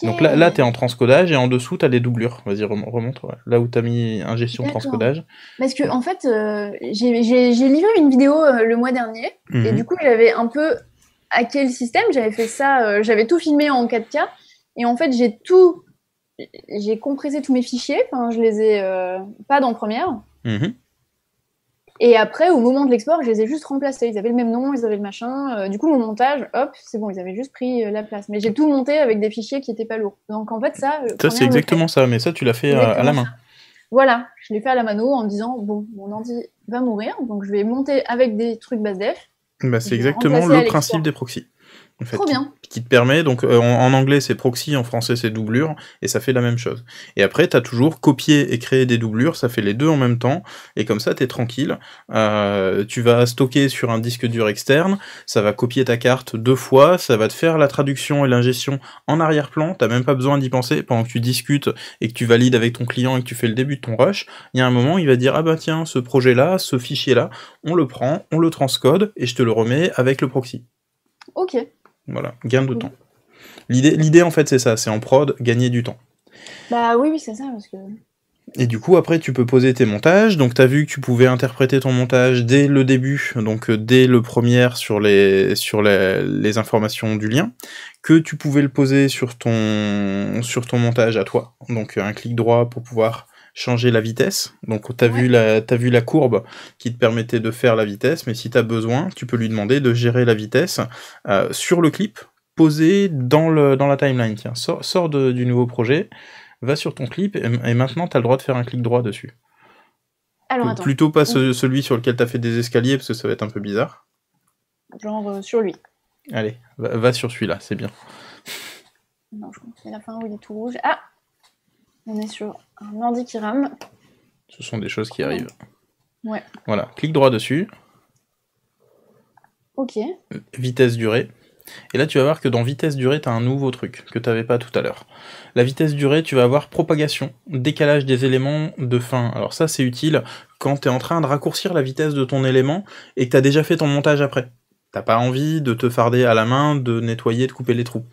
A: Donc là, là tu es en transcodage et en dessous, tu as des doublures. Vas-y, remonte. Là où tu as mis ingestion transcodage.
B: Parce que, en fait, euh, j'ai j'ai livré une vidéo euh, le mois dernier et mhm. du coup, j'avais un peu à quel système. J'avais fait ça, euh, j'avais tout filmé en 4K. Et en fait, j'ai tout, j'ai compressé tous mes fichiers. Enfin, je les ai euh, pas dans première. Mhm. Et après, au moment de l'export, je les ai juste remplacés. Ils avaient le même nom, ils avaient le machin. Euh, du coup, mon montage, hop, c'est bon, ils avaient juste pris la place. Mais j'ai tout monté avec des fichiers qui étaient pas lourds. Donc en fait, ça. Ça, c'est exactement
A: ça, mais ça, tu l'as fait à, la main.
B: Voilà, je l'ai fait à la mano en me disant, bon, mon Andy va mourir, donc je vais monter avec des trucs base def.
A: Bah, c'est exactement le principe des proxys bien. Qui, te permet, donc euh, en, anglais c'est proxy, en français c'est doublure, et ça fait la même chose. Et après, tu as toujours copier et créer des doublures, ça fait les deux en même temps, et comme ça, tu es tranquille. Euh, tu vas stocker sur un disque dur externe, ça va copier ta carte deux fois, ça va te faire la traduction et l'ingestion en arrière-plan, t'as même pas besoin d'y penser pendant que tu discutes et que tu valides avec ton client et que tu fais le début de ton rush. Il y a un moment, il va dire Ah bah tiens, ce projet-là, ce fichier-là, on le prend, on le transcode, et je te le remets avec le proxy. Ok, voilà, gain de temps. L'idée, en fait, c'est ça, c'est en prod, gagner du temps.
B: Bah oui, oui, c'est ça, parce que...
A: Et du coup, après, tu peux poser tes montages. Donc, tu as vu que tu pouvais interpréter ton montage dès le début, donc euh, dès le premier sur les, sur les, les informations du lien, que tu pouvais le poser sur ton, sur ton montage à toi. Donc, un clic droit pour pouvoir changer la vitesse. Donc tu as, vu la, as vu la courbe qui te permettait de faire la vitesse, mais si tu as besoin, tu peux lui demander de gérer la vitesse euh, sur le clip posé dans, le, dans la timeline. Tiens, sors, du nouveau projet, va sur ton clip et, maintenant tu as le droit de faire un clic droit dessus.
B: Alors, Plutôt pas celui
A: sur lequel tu as fait des escaliers parce que ça va être un peu bizarre.
B: Genre euh, sur lui.
A: Allez, va, sur celui-là, c'est bien.
B: Non, je pense la fin où il est tout rouge. Ah on est sur un ordi qui rame.
A: Ce sont des choses qui arrivent. Ouais. Voilà, clique droit dessus. Ok. Vitesse durée. Et là, tu vas voir que dans vitesse durée, tu as un nouveau truc que tu n'avais pas tout à l'heure. La vitesse durée, tu vas avoir propagation, décalage des éléments de fin. Alors ça, c'est utile quand tu es en train de raccourcir la vitesse de ton élément et que tu as déjà fait ton montage après. T'as pas envie de te farder à la main, de nettoyer, de couper les trous.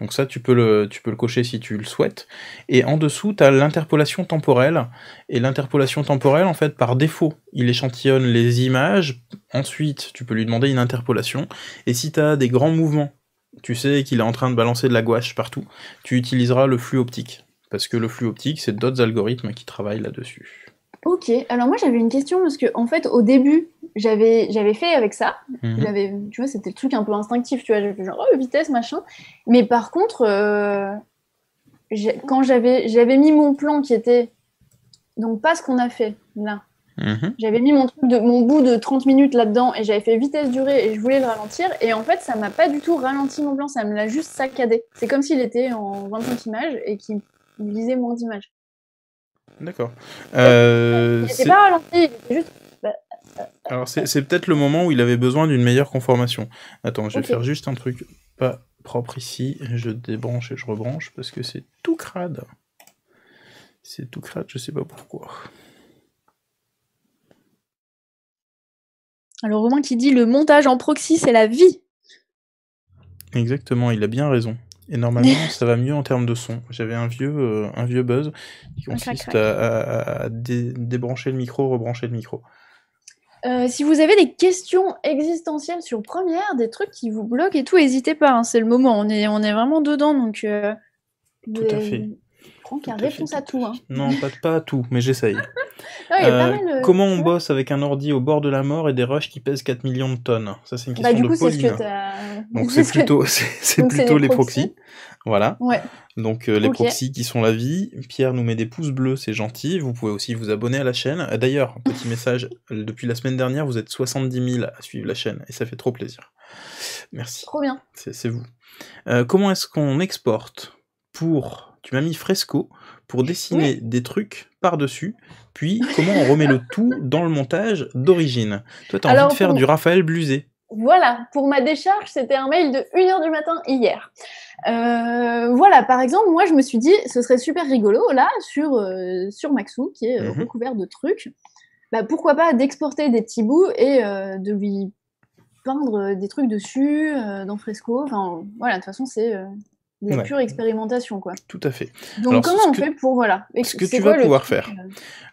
A: Donc ça, tu peux, le, tu peux le cocher si tu le souhaites. Et en dessous, tu as l'interpolation temporelle. Et l'interpolation temporelle, en fait, par défaut, il échantillonne les images. Ensuite, tu peux lui demander une interpolation. Et si tu as des grands mouvements, tu sais qu'il est en train de balancer de la gouache partout, tu utiliseras le flux optique. Parce que le flux optique, c'est d'autres algorithmes qui travaillent là-dessus.
B: Ok, alors moi j'avais une question parce que en fait au début j'avais j'avais fait avec ça mhm. j'avais tu vois c'était le truc un peu instinctif tu vois genre oh, vitesse machin mais par contre euh, quand j'avais j'avais mis mon plan qui était donc pas ce qu'on a fait là mhm. j'avais mis mon truc de mon bout de 30 minutes là dedans et j'avais fait vitesse durée et je voulais le ralentir et en fait ça m'a pas du tout ralenti mon plan ça me l'a juste saccadé c'est comme s'il était en 25 images et qu'il lisait moins d'images
A: d'accord il euh, pas
B: ralenti il juste
A: alors, c'est peut-être le moment où il avait besoin d'une meilleure conformation. Attends, je vais faire juste un truc pas propre ici. Je débranche et je rebranche parce que c'est tout crade. C'est tout crade, je sais pas pourquoi.
B: Alors, Romain qui dit le montage en proxy, c'est la vie.
A: Exactement, il a bien raison. Et normalement, [LAUGHS] ça va mieux en termes de son. J'avais un vieux, euh, un vieux buzz qui consiste à, débrancher le micro, rebrancher le micro.
B: Euh, si vous avez des questions existentielles sur première, des trucs qui vous bloquent et tout, n'hésitez pas, hein, c'est le moment. On est, on est vraiment dedans, donc. Euh, tout à fait y a à tout. Hein. Non,
A: pas, à tout, mais j'essaye. [LAUGHS] Euh, euh, comment on bosse avec un ordi au bord de la mort et des rushs qui pèsent 4 millions de tonnes Ça, c'est une bah, question de Donc, c'est plutôt, plutôt les proxys. Voilà. Ouais. Donc, euh, les proxys qui sont la vie. Pierre nous met des pouces bleus, c'est gentil. Vous pouvez aussi vous abonner à la chaîne. D'ailleurs, petit [LAUGHS] message, depuis la semaine dernière, vous êtes 70 000 à suivre la chaîne et ça fait trop plaisir.
B: Merci. Trop bien.
A: C'est vous. comment est-ce qu'on exporte pour tu m'as mis fresco pour dessiner des trucs par-dessus, puis comment on remet le tout dans le montage d'origine. Toi, tu as envie de faire du Raphaël Blusé.
B: Voilà, pour ma décharge, c'était un mail de 1h du matin hier. Euh, voilà, par exemple, moi, je me suis dit, ce serait super rigolo, là, sur, euh, sur Maxou, qui est euh, mhm. recouvert de trucs. Bah, pourquoi pas d'exporter des petits bouts et de lui peindre des trucs dessus, dans Fresco. Enfin, voilà, de toute façon, c'est pure expérimentation, quoi.
A: Tout à fait. Donc comment on fait
B: pour voilà Ce que tu vas pouvoir faire.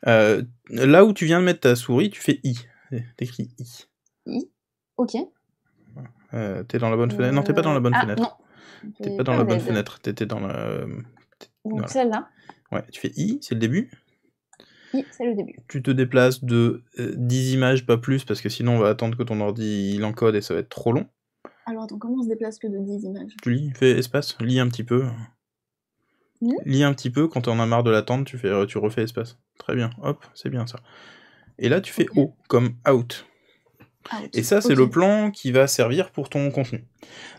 A: Euh, euh, là où tu viens de mettre ta souris, tu fais i. T'écris i.
B: I. Ok.
A: Euh, t'es dans la bonne fenêtre. Non, t'es pas dans la bonne ah, fenêtre. T'es pas dans la bonne fenêtre. T'étais dans la.
B: Donc celle-là.
A: Ouais, tu fais i, c'est le début. Tu te déplaces de 10 images, pas plus, parce que sinon on va attendre que ton ordi il encode et ça va être trop long.
B: Alors attends, comment on se déplace que de 10 images
A: Tu lis, fais espace, lis un petit peu. Hmm lis un petit peu, quand t'en as marre de l'attente, tu, fais, tu refais espace. Très bien, hop, c'est bien ça. Et là, tu fais haut, O, comme out. Et ça, c'est le plan qui va servir pour ton contenu.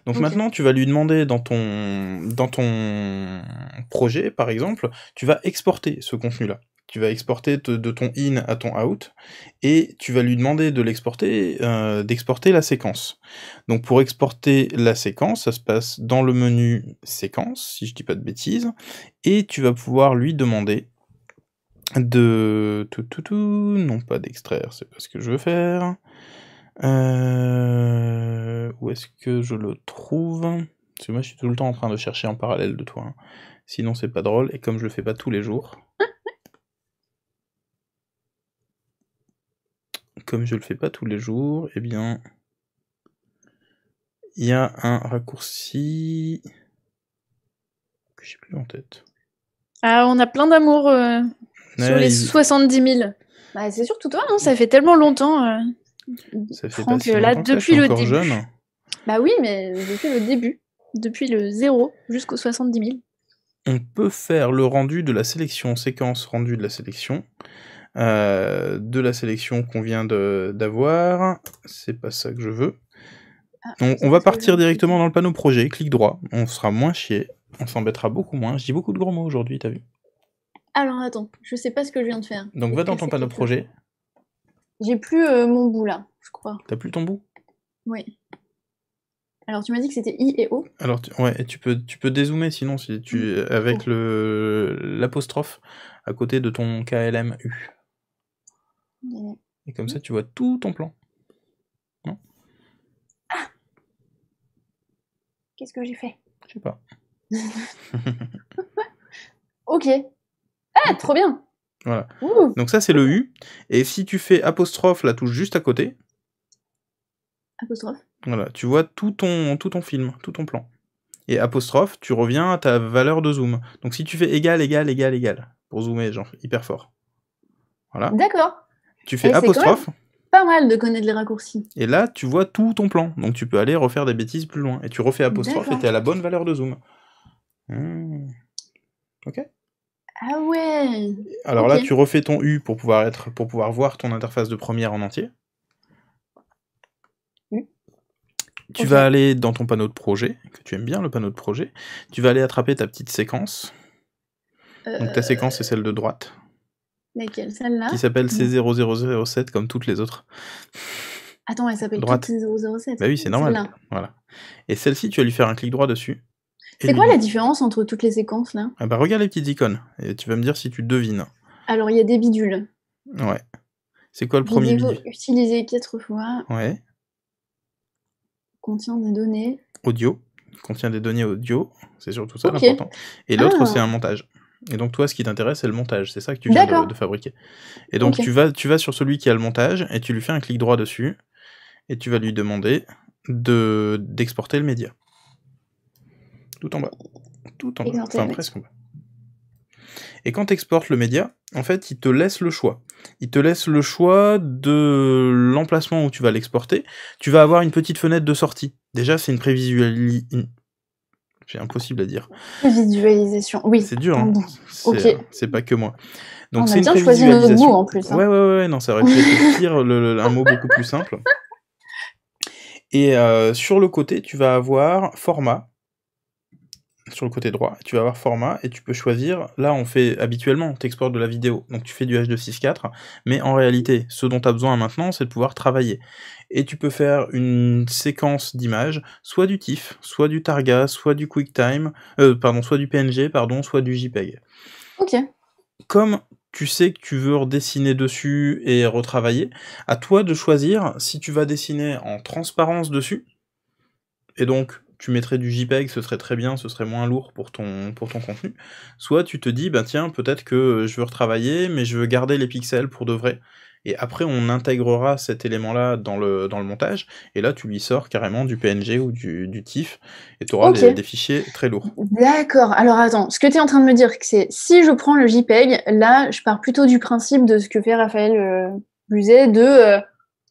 A: Donc maintenant, tu vas lui demander dans ton, dans ton projet, par exemple, tu vas exporter ce contenu-là tu vas exporter de ton in à ton out, et tu vas lui demander de l'exporter, euh, d'exporter la séquence. Donc pour exporter la séquence, ça se passe dans le menu séquence, si je dis pas de bêtises, et tu vas pouvoir lui demander de tout tout tout, non pas d'extraire, c'est pas ce que je veux faire. Euh, où est-ce que je le trouve Parce que moi je suis tout le temps en train de chercher en parallèle de toi. Hein. Sinon c'est pas drôle, et comme je le fais pas tous les jours, comme je le fais pas tous les jours, eh bien, il y a un raccourci que j'ai plus en tête.
B: Ah, on a plein d'amour euh, sur les 70 000. Bah, c'est surtout toi, hein. ça fait tellement longtemps. Euh, ça fait là, depuis le début. Jeune. Bah oui, mais depuis le début, depuis le 0 jusqu'aux 70 000.
A: On peut faire le rendu de la sélection, séquence rendu de la sélection. Euh, de la sélection qu'on vient d'avoir. C'est pas ça que je veux. Ah, on, va partir directement dans le panneau projet, clic droit, on sera moins chier, on s'embêtera beaucoup moins. Je dis beaucoup de gros mots aujourd'hui, t'as vu
B: Alors attends, je sais pas ce que je viens de faire. Donc va dans ton panneau projet. J'ai plus euh, mon bout là, je crois. T'as plus ton bout Oui. Alors tu m'as dit que c'était I et O.
A: Alors tu, tu peux tu peux dézoomer sinon si tu mm. avec oh. le l'apostrophe à côté de ton KLMU. Et comme ça, tu vois tout ton plan. Ah
B: Qu'est-ce que j'ai fait Je sais pas. [LAUGHS] ok. Ah, trop bien
A: Voilà. Donc ça, c'est le U. Et si tu fais apostrophe, la touche juste à côté. Apostrophe Voilà, tu vois tout ton, tout ton film, tout ton plan. Et apostrophe, tu reviens à ta valeur de zoom. Donc si tu fais égal, égal, égal, égal, pour zoomer, genre, hyper fort. Voilà.
B: D'accord. Tu fais eh, apostrophe. Pas mal de connaître les raccourcis.
A: Et là, tu vois tout ton plan. Donc tu peux aller refaire des bêtises plus loin. Et tu refais apostrophe et tu es à la bonne valeur de zoom. Hmm. Ok
C: Ah ouais Alors là, tu refais
A: ton U pour pouvoir, être, pour pouvoir voir ton interface de première en entier. Tu vas aller dans ton panneau de projet, que tu aimes bien le panneau de projet. Tu vas aller attraper ta petite séquence. Donc ta euh, séquence, c'est celle de droite.
B: Laquelle Celle-là Qui s'appelle c
A: 0007 comme toutes les autres.
B: Attends, elle s'appelle c 0007 Bah oui, c'est normal.
A: Voilà. Et celle-ci, tu vas lui faire un clic droit dessus. C'est quoi la
B: différence entre toutes les séquences là
A: ah bah regarde les petites icônes et tu vas me dire si tu devines.
B: Alors il y a des bidules.
A: Ouais. C'est quoi le premier bidule
B: Utiliser quatre fois. Ouais. Contient des données.
A: Audio. Contient des données audio. C'est surtout ça l'important. Et l'autre ah. c'est un montage. Et donc toi, ce qui t'intéresse, c'est le montage. C'est ça que tu viens de, fabriquer. Et donc tu, vas, tu vas sur celui qui a le montage et tu lui fais un clic droit dessus et tu vas lui demander de d'exporter le média. Tout en bas. Tout en bas. Enfin, presque en bas. Et quand tu exportes le média, en fait, il te laisse le choix. Il te laisse le choix de l'emplacement où tu vas l'exporter. Tu vas avoir une petite fenêtre de sortie. Déjà, c'est une, prévisuali... C'est impossible à dire.
B: Visualisation, oui. C'est dur, hein. Euh,
A: c'est pas que moi. Donc c'est bien choisi notre mot en plus. Hein. Ouais, ouais, ouais, non, ça aurait pu être pire, un mot beaucoup plus simple. [LAUGHS] Et euh, sur le côté, tu vas avoir format, sur le côté droit, tu vas avoir format et tu peux choisir, là on fait habituellement, tu t'exporte de la vidéo, donc tu fais du H264, mais en réalité, ce dont tu as besoin maintenant, c'est de pouvoir travailler. Et tu peux faire une séquence d'images, soit du TIFF, soit du Targa, soit du QuickTime, euh, pardon, soit du PNG, pardon, soit du JPEG. Ok. Comme tu sais que tu veux redessiner dessus et retravailler, à toi de choisir si tu vas dessiner en transparence dessus, et donc tu mettrais du JPEG, ce serait très bien, ce serait moins lourd pour ton, pour ton contenu. Soit tu te dis, ben tiens, peut-être que euh, je veux retravailler, mais je veux garder les pixels pour de vrai. Et après, on intégrera cet élément-là dans le, dans le montage. Et là, tu lui sors carrément du PNG ou du, TIFF. Et tu auras des, fichiers très lourds.
B: D'accord. Alors attends, ce que tu es en train de me dire, c'est si je prends le JPEG, là, je pars plutôt du principe de ce que fait Raphaël Buzet euh, de. Euh,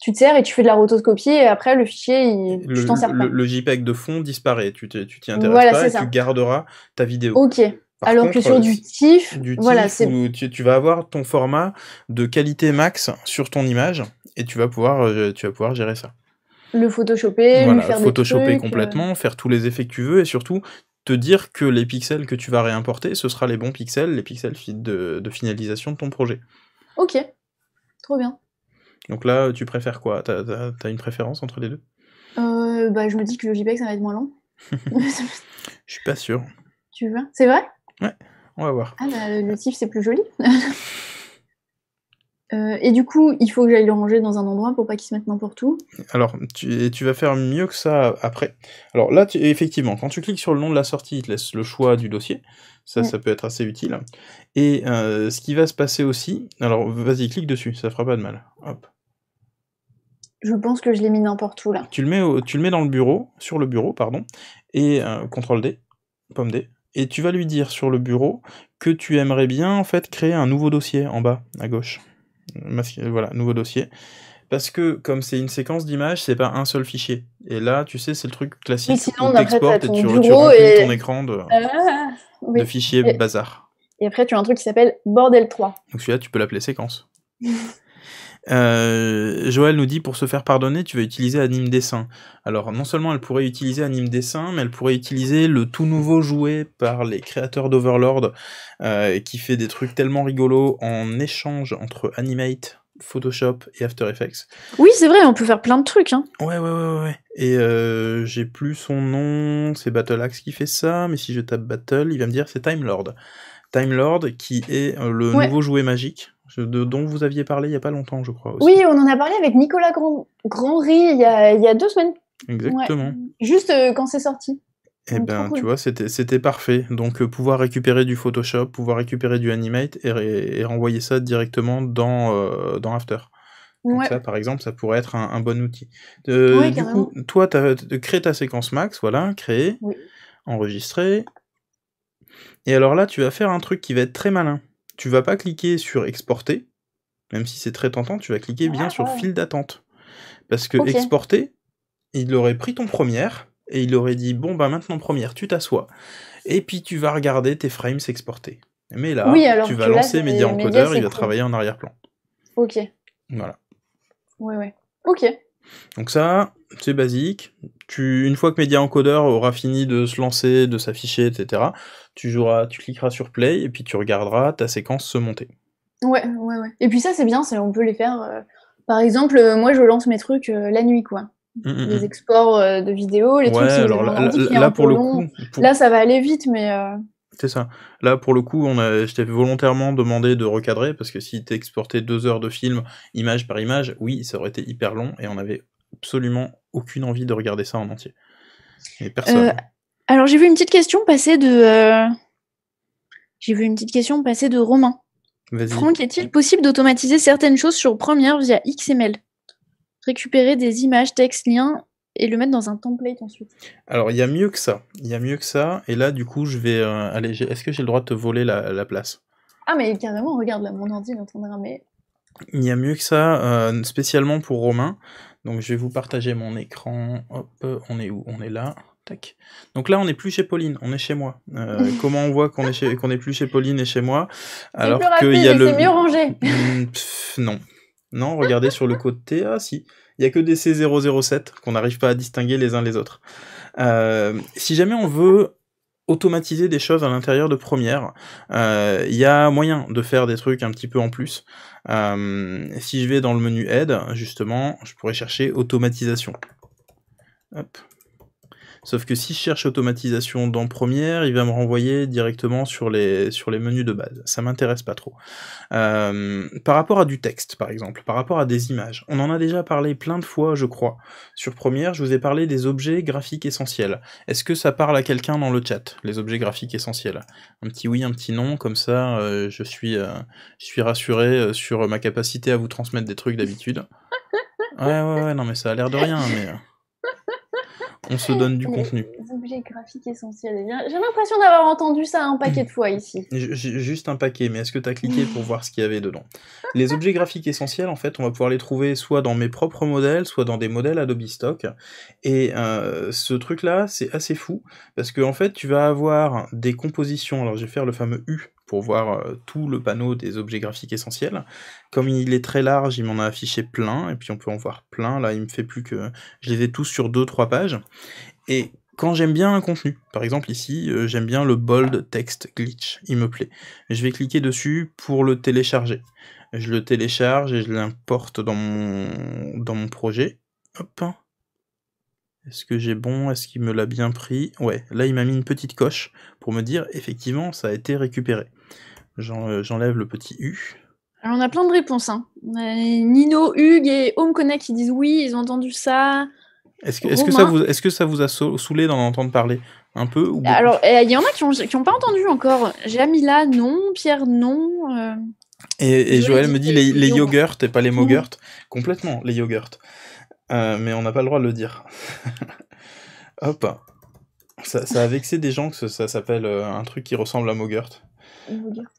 B: tu te sers et tu fais de la rotoscopie et après le fichier, le, tu t'en sers pas.
A: Le, JPEG de fond disparaît, tu t'y intéresses pas et tu garderas ta vidéo. Ok.
B: Alors que sur euh, du TIFF, voilà,
A: tu, tu, vas avoir ton format de qualité max sur ton image et tu vas pouvoir, euh, tu vas pouvoir gérer ça.
B: Le photoshopper, voilà, faire photoshopper euh. complètement,
A: faire tous les effets que tu veux et surtout te dire que les pixels que tu vas réimporter, ce sera les bons pixels, les pixels de, de finalisation de ton projet.
B: Ok, trop bien.
A: Donc là, tu préfères quoi T'as as, une préférence entre les deux
B: euh, bah, Je me dis que le JPEG, ça va être moins long. [LAUGHS] je suis pas sûr. Tu veux C'est vrai Ouais, on va voir. Ah, bah, le TIFF, c'est plus joli. [LAUGHS] Euh, et du coup, il faut que j'aille le ranger dans un endroit pour pas qu'il se mette n'importe où.
A: Alors, tu, vas faire mieux que ça après. Alors là, effectivement, quand tu cliques sur le nom de la sortie, il te laisse le choix du dossier. Ça, ça peut être assez utile. Et euh, ce qui va se passer aussi, alors vas-y, clique dessus, ça fera pas de mal. Hop.
B: Je pense que je l'ai mis n'importe où là.
A: Tu le mets, tu le mets dans le bureau, sur le bureau, pardon, et Ctrl euh, contrôle D, pomme D, et tu vas lui dire sur le bureau que tu aimerais bien en fait créer un nouveau dossier en bas à gauche. Euh, voilà, nouveau dossier. Parce que comme c'est une séquence d'images, c'est pas un seul fichier. Et là, tu sais, c'est le truc classique. Mais sinon, exportes et tu, bureau et... ton écran de,
B: ah, de fichiers bazar. Et après, tu as un truc qui s'appelle Bordel 3.
A: Donc celui-là, tu peux l'appeler séquence. [LAUGHS] Euh, Joël nous dit pour se faire pardonner, tu vas utiliser Anime Dessin. Alors non seulement elle pourrait utiliser Anime Dessin, mais elle pourrait utiliser le tout nouveau jouet par les créateurs d'Overlord, euh, qui fait des trucs tellement rigolos en échange entre Animate, Photoshop et After Effects.
B: Oui, c'est vrai, on peut faire plein de trucs. Hein.
A: Ouais, ouais, ouais, Et euh, j'ai plus son nom, c'est Battle Axe qui fait ça, mais si je tape Battle, il va me dire c'est Time Lord. Time Lord, qui est le nouveau jouet magique de, dont vous aviez parlé il n'y a pas longtemps, je crois. Oui,
B: on en a parlé avec Nicolas Grand, Grandry il y, a, deux semaines. Exactement. Juste euh, quand c'est sorti.
A: Eh bien ben, tu vois, c'était parfait. Donc, euh, pouvoir récupérer du Photoshop, pouvoir récupérer du Animate et, renvoyer ça directement dans, euh, dans After. Donc ça, par exemple, ça pourrait être un, bon outil. de du coup, toi, tu as créé ta séquence max, voilà, créer, enregistrer. Et alors là, tu vas faire un truc qui va être très malin tu vas pas cliquer sur exporter, même si c'est très tentant, tu vas cliquer bien sur Fil file d'attente. Parce que exporter, il aurait pris ton première et il aurait dit bon bah maintenant première, tu t'assois et puis tu vas regarder tes frames s'exporter. Mais là, tu vas lancer Media Encoder, il va travailler en arrière-plan. Ok. Voilà.
B: Oui, oui. Ok.
A: Donc ça, c'est basique. Tu, une fois que Media Encoder aura fini de se lancer, de s'afficher, etc., tu joueras, tu cliqueras sur play et puis tu regarderas ta séquence se monter.
B: Ouais, ouais, ouais. Et puis ça, c'est bien, ça, on peut les faire. Euh, par exemple, euh, moi, je lance mes trucs euh, la nuit, quoi. Mm, mm, les mm. exports de vidéos, les trucs. là, hein, pour le coup, là, ça va aller vite, mais.
A: C'est ça. Là, pour le coup, on a, je t'ai volontairement demandé de recadrer parce que si tu t'exportais deux heures de film, image par image, oui, ça aurait été hyper long et on avait absolument aucune envie de regarder ça en entier. Et personne.
B: Alors j'ai vu une petite question passer de. Euh, j'ai vu une petite question passer de Romain. Franck, est-il possible d'automatiser certaines choses sur Première via XML Récupérer des images, textes, liens et le mettre dans un template ensuite.
A: Alors il y a mieux que ça. Il y a mieux que ça. Et là du coup je vais euh, Allez, Est-ce que j'ai le droit de te voler la, place
B: Ah mais carrément, regarde là mon ordi en train de
A: Il y a mieux que ça, euh, spécialement pour Romain. Donc je vais vous partager mon écran. Hop, on est où On est là. Donc là, on n'est plus chez Pauline, on est chez moi. Euh, [LAUGHS] comment on voit qu'on est qu'on n'est plus chez Pauline et chez moi alors qu'il y a le. mieux rangé. [LAUGHS] Hmm, non, non. Regardez sur le côté. Ah si, il y a que des C007 qu'on n'arrive pas à distinguer les uns les autres. Euh, si jamais on veut automatiser des choses à l'intérieur de Première, euh, il y a moyen de faire des trucs un petit peu en plus. si je vais dans le menu Aide, justement, je pourrais chercher Automatisation. Hop. Sauf que si je cherche automatisation dans première, il va me renvoyer directement sur les, sur les menus de base. Ça m'intéresse pas trop. Euh, par rapport à du texte, par exemple, par rapport à des images, on en a déjà parlé plein de fois, je crois. Sur première, je vous ai parlé des objets graphiques essentiels. Est-ce que ça parle à quelqu'un dans le chat, les objets graphiques essentiels Un petit oui, un petit non, comme ça, euh, je, suis, euh, je suis rassuré sur ma capacité à vous transmettre des trucs d'habitude. [LAUGHS] Ouais, ouais, ouais, non, mais ça a l'air de rien, mais on se donne du les contenu.
B: Objets graphiques essentiels. J'ai l'impression d'avoir entendu ça un paquet de fois ici.
A: Juste un paquet, mais est-ce que tu as cliqué pour voir ce qu'il y avait dedans Les objets graphiques essentiels, en fait, on va pouvoir les trouver soit dans mes propres modèles, soit dans des modèles Adobe Stock. Et euh, ce truc-là, c'est assez fou, parce que en fait, tu vas avoir des compositions. Alors, je vais faire le fameux U pour voir euh, tout le panneau des objets graphiques essentiels. Comme il est très large, il m'en a affiché plein, et puis on peut en voir plein. Là, il me fait plus que... Je les ai tous sur 2-3 pages. Et quand j'aime bien un contenu, par exemple ici, euh, j'aime bien le bold text glitch, il me plaît. Je vais cliquer dessus pour le télécharger. Je le télécharge et je l'importe dans mon, dans mon projet. Hop, est-ce que j'ai bon Est-ce qu'il me l'a bien pris Ouais, là il m'a mis une petite coche pour me dire effectivement ça a été récupéré. Euh, j'enlève le petit U.
B: Alors on a plein de réponses. Hein. Nino, Hugues et Home Connect qui disent oui, ils ont entendu ça.
A: Est-ce que, ça vous, est que ça vous a saoulé d'en entendre parler un peu
B: Alors il eh, y en a qui n'ont pas entendu encore. Jamila, non. Pierre, non. Euh,
A: et, et Joël me dit les, les yogurts et pas les mm. mogurts. Complètement, les yogurts. Euh, mais on n'a pas le droit de le dire. [LAUGHS] Hop. Ça, a vexé des gens que ça, s'appelle euh, un truc qui ressemble à Mogurt.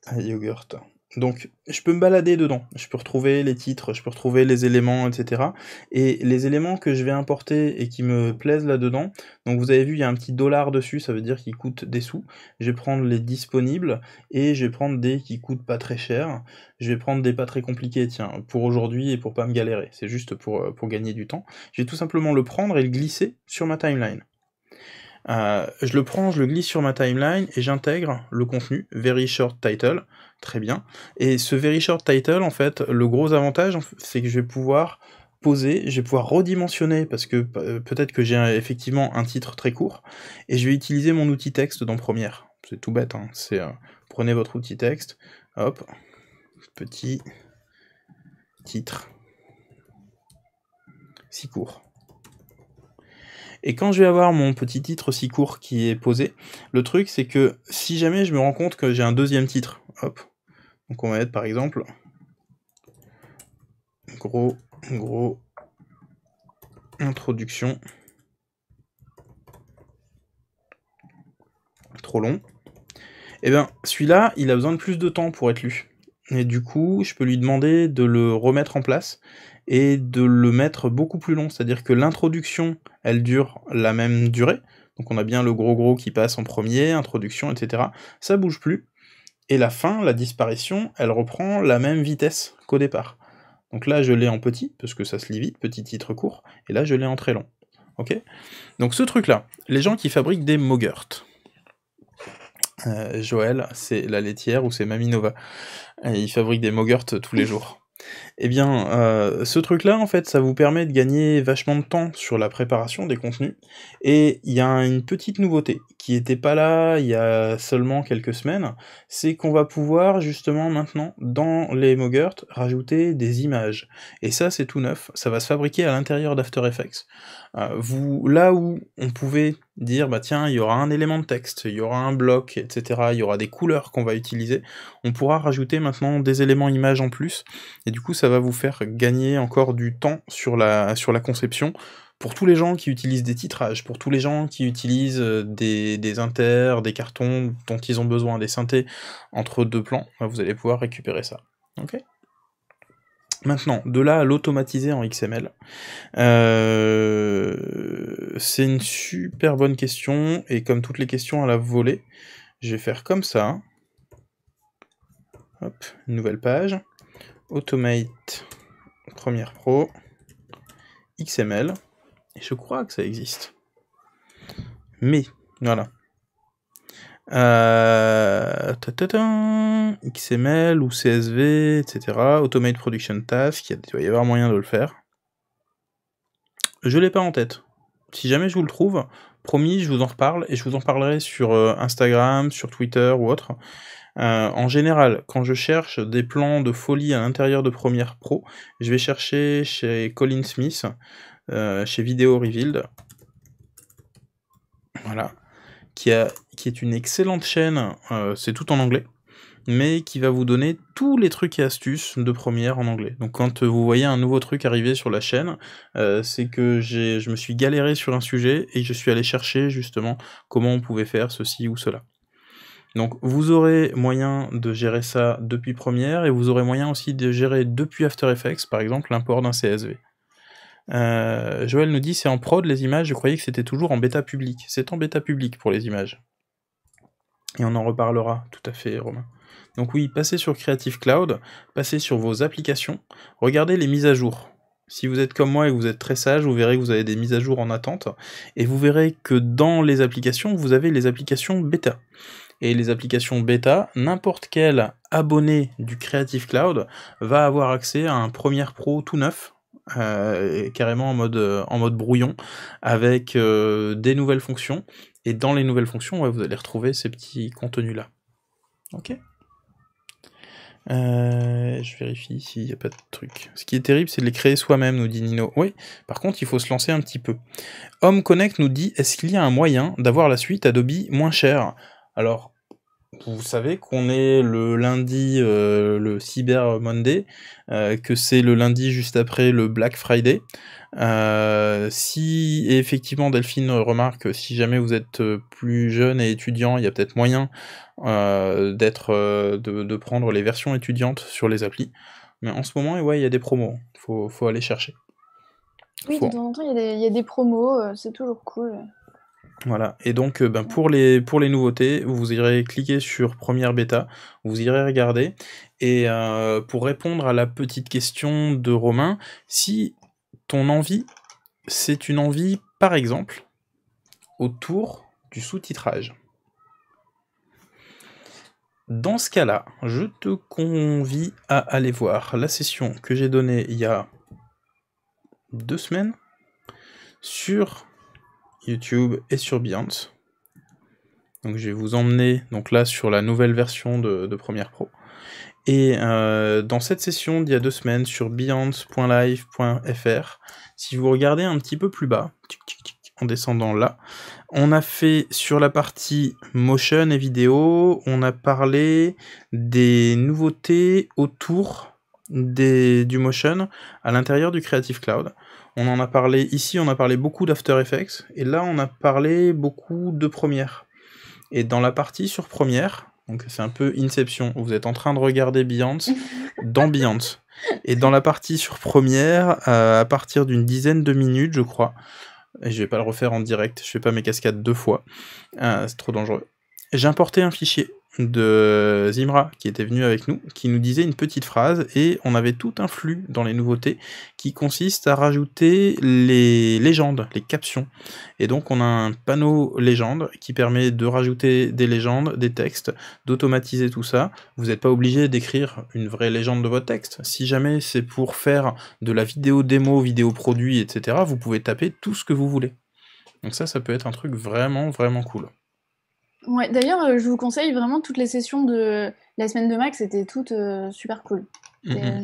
A: À yogurt. Ah, donc, je peux me balader dedans. Je peux retrouver les titres, je peux retrouver les éléments, etc. Et les éléments que je vais importer et qui me plaisent là-dedans, donc vous avez vu, il y a un petit dollar dessus, ça veut dire qu'il coûte des sous. Je vais prendre les disponibles et je vais prendre des qui coûtent pas très cher. Je vais prendre des pas très compliqués, tiens, pour aujourd'hui et pour pas me galérer. C'est juste pour, euh, pour gagner du temps. Je vais tout simplement le prendre et le glisser sur ma timeline. Euh, je le prends, je le glisse sur ma timeline et j'intègre le contenu, very short title, très bien. Et ce very short title, en fait, le gros avantage, c'est que je vais pouvoir poser, je vais pouvoir redimensionner parce que euh, peut-être que j'ai effectivement un titre très court et je vais utiliser mon outil texte dans Première. C'est tout bête, hein. c'est euh, prenez votre outil texte, hop, petit titre si court. Et quand je vais avoir mon petit titre si court qui est posé, le truc c'est que si jamais je me rends compte que j'ai un deuxième titre, hop, donc on va mettre par exemple gros gros introduction trop long. Et eh bien celui-là, il a besoin de plus de temps pour être lu. Et du coup, je peux lui demander de le remettre en place et de le mettre beaucoup plus long. C'est-à-dire que l'introduction, elle dure la même durée. Donc on a bien le gros gros qui passe en premier, introduction, etc. Ça bouge plus. Et la fin, la disparition, elle reprend la même vitesse qu'au départ. Donc là, je l'ai en petit, parce que ça se lit vite, petit titre court, et là, je l'ai en très long. Ok Donc ce truc-là, les gens qui fabriquent des Mogurt, euh, Joël, c'est la laitière ou c'est Maminova, Nova euh, ils fabriquent des Mogurt tous les jours. Eh bien, euh, ce truc-là, en fait, ça vous permet de gagner vachement de temps sur la préparation des contenus. Et il y a une petite nouveauté qui n'était pas là il y a seulement quelques semaines, c'est qu'on va pouvoir justement maintenant, dans les Mogurt, rajouter des images. Et ça, c'est tout neuf, ça va se fabriquer à l'intérieur d'After Effects. Euh, vous, là où on pouvait dire, bah tiens, il y aura un élément de texte, il y aura un bloc, etc., il y aura des couleurs qu'on va utiliser, on pourra rajouter maintenant des éléments images en plus. Et du coup, ça va vous faire gagner encore du temps sur la, sur la conception. Pour tous les gens qui utilisent des titrages, pour tous les gens qui utilisent euh, des, des inters, des cartons dont ils ont besoin, des synthés entre deux plans, bah, vous allez pouvoir récupérer ça. Ok Maintenant, de là à l'automatiser en XML, euh, c'est une super bonne question, et comme toutes les questions à la volée, je vais faire comme ça. Hop, nouvelle page. Automate Premiere Pro XML. Et je crois que ça existe. Mais, voilà. Euh, XML ou CSV, etc. Automate Production Task, il doit y avoir moyen de le faire. Je ne l'ai pas en tête. Si jamais je vous le trouve, promis, je vous en reparle et je vous en parlerai sur euh, Instagram, sur Twitter ou autre. Euh, en général, quand je cherche des plans de folie à l'intérieur de Premiere Pro, je vais chercher chez Colin Smith, euh, chez Video Revealed. Voilà. Qui, a, qui est une excellente chaîne, euh, c'est tout en anglais, mais qui va vous donner tous les trucs et astuces de première en anglais. Donc quand vous voyez un nouveau truc arriver sur la chaîne, c'est que je me suis galéré sur un sujet et je suis allé chercher justement comment on pouvait faire ceci ou cela. Donc vous aurez moyen de gérer ça depuis Première et vous aurez moyen aussi de gérer depuis After Effects, par exemple, l'import d'un CSV. Euh, Joël nous dit c'est en prod les images, je croyais que c'était toujours en bêta public. C'est en bêta public pour les images. Et on en reparlera tout à fait, Romain. Donc oui, passez sur Creative Cloud, passez sur vos applications, regardez les mises à jour. Si vous êtes comme moi et que vous êtes très sage, vous verrez que vous avez des mises à jour en attente, et vous verrez que dans les applications, vous avez les applications bêta et les applications bêta, n'importe quel abonné du Creative Cloud va avoir accès à un Premiere Pro tout neuf, euh, carrément en mode, euh, en mode brouillon, avec euh, des nouvelles fonctions. Et dans les nouvelles fonctions, vous allez retrouver ces petits contenus-là. Ok je vérifie s'il n'y a pas de truc. Ce qui est terrible, c'est de les créer soi-même, nous dit Nino. Oui, par contre, il faut se lancer un petit peu. Home Connect nous dit, est-ce qu'il y a un moyen d'avoir la suite Adobe moins chère Alors, vous savez qu'on est le lundi, euh, le Cyber Monday, euh, que c'est le lundi juste après le Black Friday. Euh, si effectivement Delphine remarque, si jamais vous êtes plus jeune et étudiant, il y a peut-être moyen d'être, de, prendre les versions étudiantes sur les applis. Mais en ce moment, ouais, il y a des promos, faut, faut aller chercher.
B: Oui, de temps en temps, il y, a des promos, c'est toujours cool.
A: Voilà, et donc euh, ben, pour, les, pour les nouveautés, vous irez cliquer sur première bêta, vous irez regarder, et euh, pour répondre à la petite question de Romain, si ton envie, c'est une envie, par exemple, autour du sous-titrage. Dans ce cas-là, je te convie à aller voir la session que j'ai donnée il y a deux semaines sur YouTube et sur Beyond. Donc je vais vous emmener donc là sur la nouvelle version de, Premiere Pro. Et euh, dans cette session d'il y a deux semaines sur beyond.live.fr, si vous regardez un petit peu plus bas, en descendant là, on a fait sur la partie motion et vidéo, on a parlé des nouveautés autour des, du motion à l'intérieur du Creative Cloud. On en a parlé ici, on a parlé beaucoup d'After Effects, et là on a parlé beaucoup de Première. Et dans la partie sur Première, donc c'est un peu Inception, vous êtes en train de regarder Beyoncé [LAUGHS] dans Beyoncé. Et dans la partie sur Première, euh, à partir d'une dizaine de minutes, je crois, et je vais pas le refaire en direct, je fais pas mes cascades deux fois, euh, c'est trop dangereux. J'ai importé un fichier de Zimra qui était venu avec nous, qui nous disait une petite phrase et on avait tout un flux dans les nouveautés qui consiste à rajouter les légendes, les captions. Et donc on a un panneau légende qui permet de rajouter des légendes, des textes, d'automatiser tout ça. Vous n'êtes pas obligé d'écrire une vraie légende de votre texte. Si jamais c'est pour faire de la vidéo démo, vidéo produit, etc., vous pouvez taper tout ce que vous voulez. Donc ça, ça peut être un truc vraiment, vraiment cool.
B: Ouais, D'ailleurs, euh, je vous conseille vraiment toutes les sessions de la semaine de Max, c'était toutes euh, super cool. Mhm. Euh,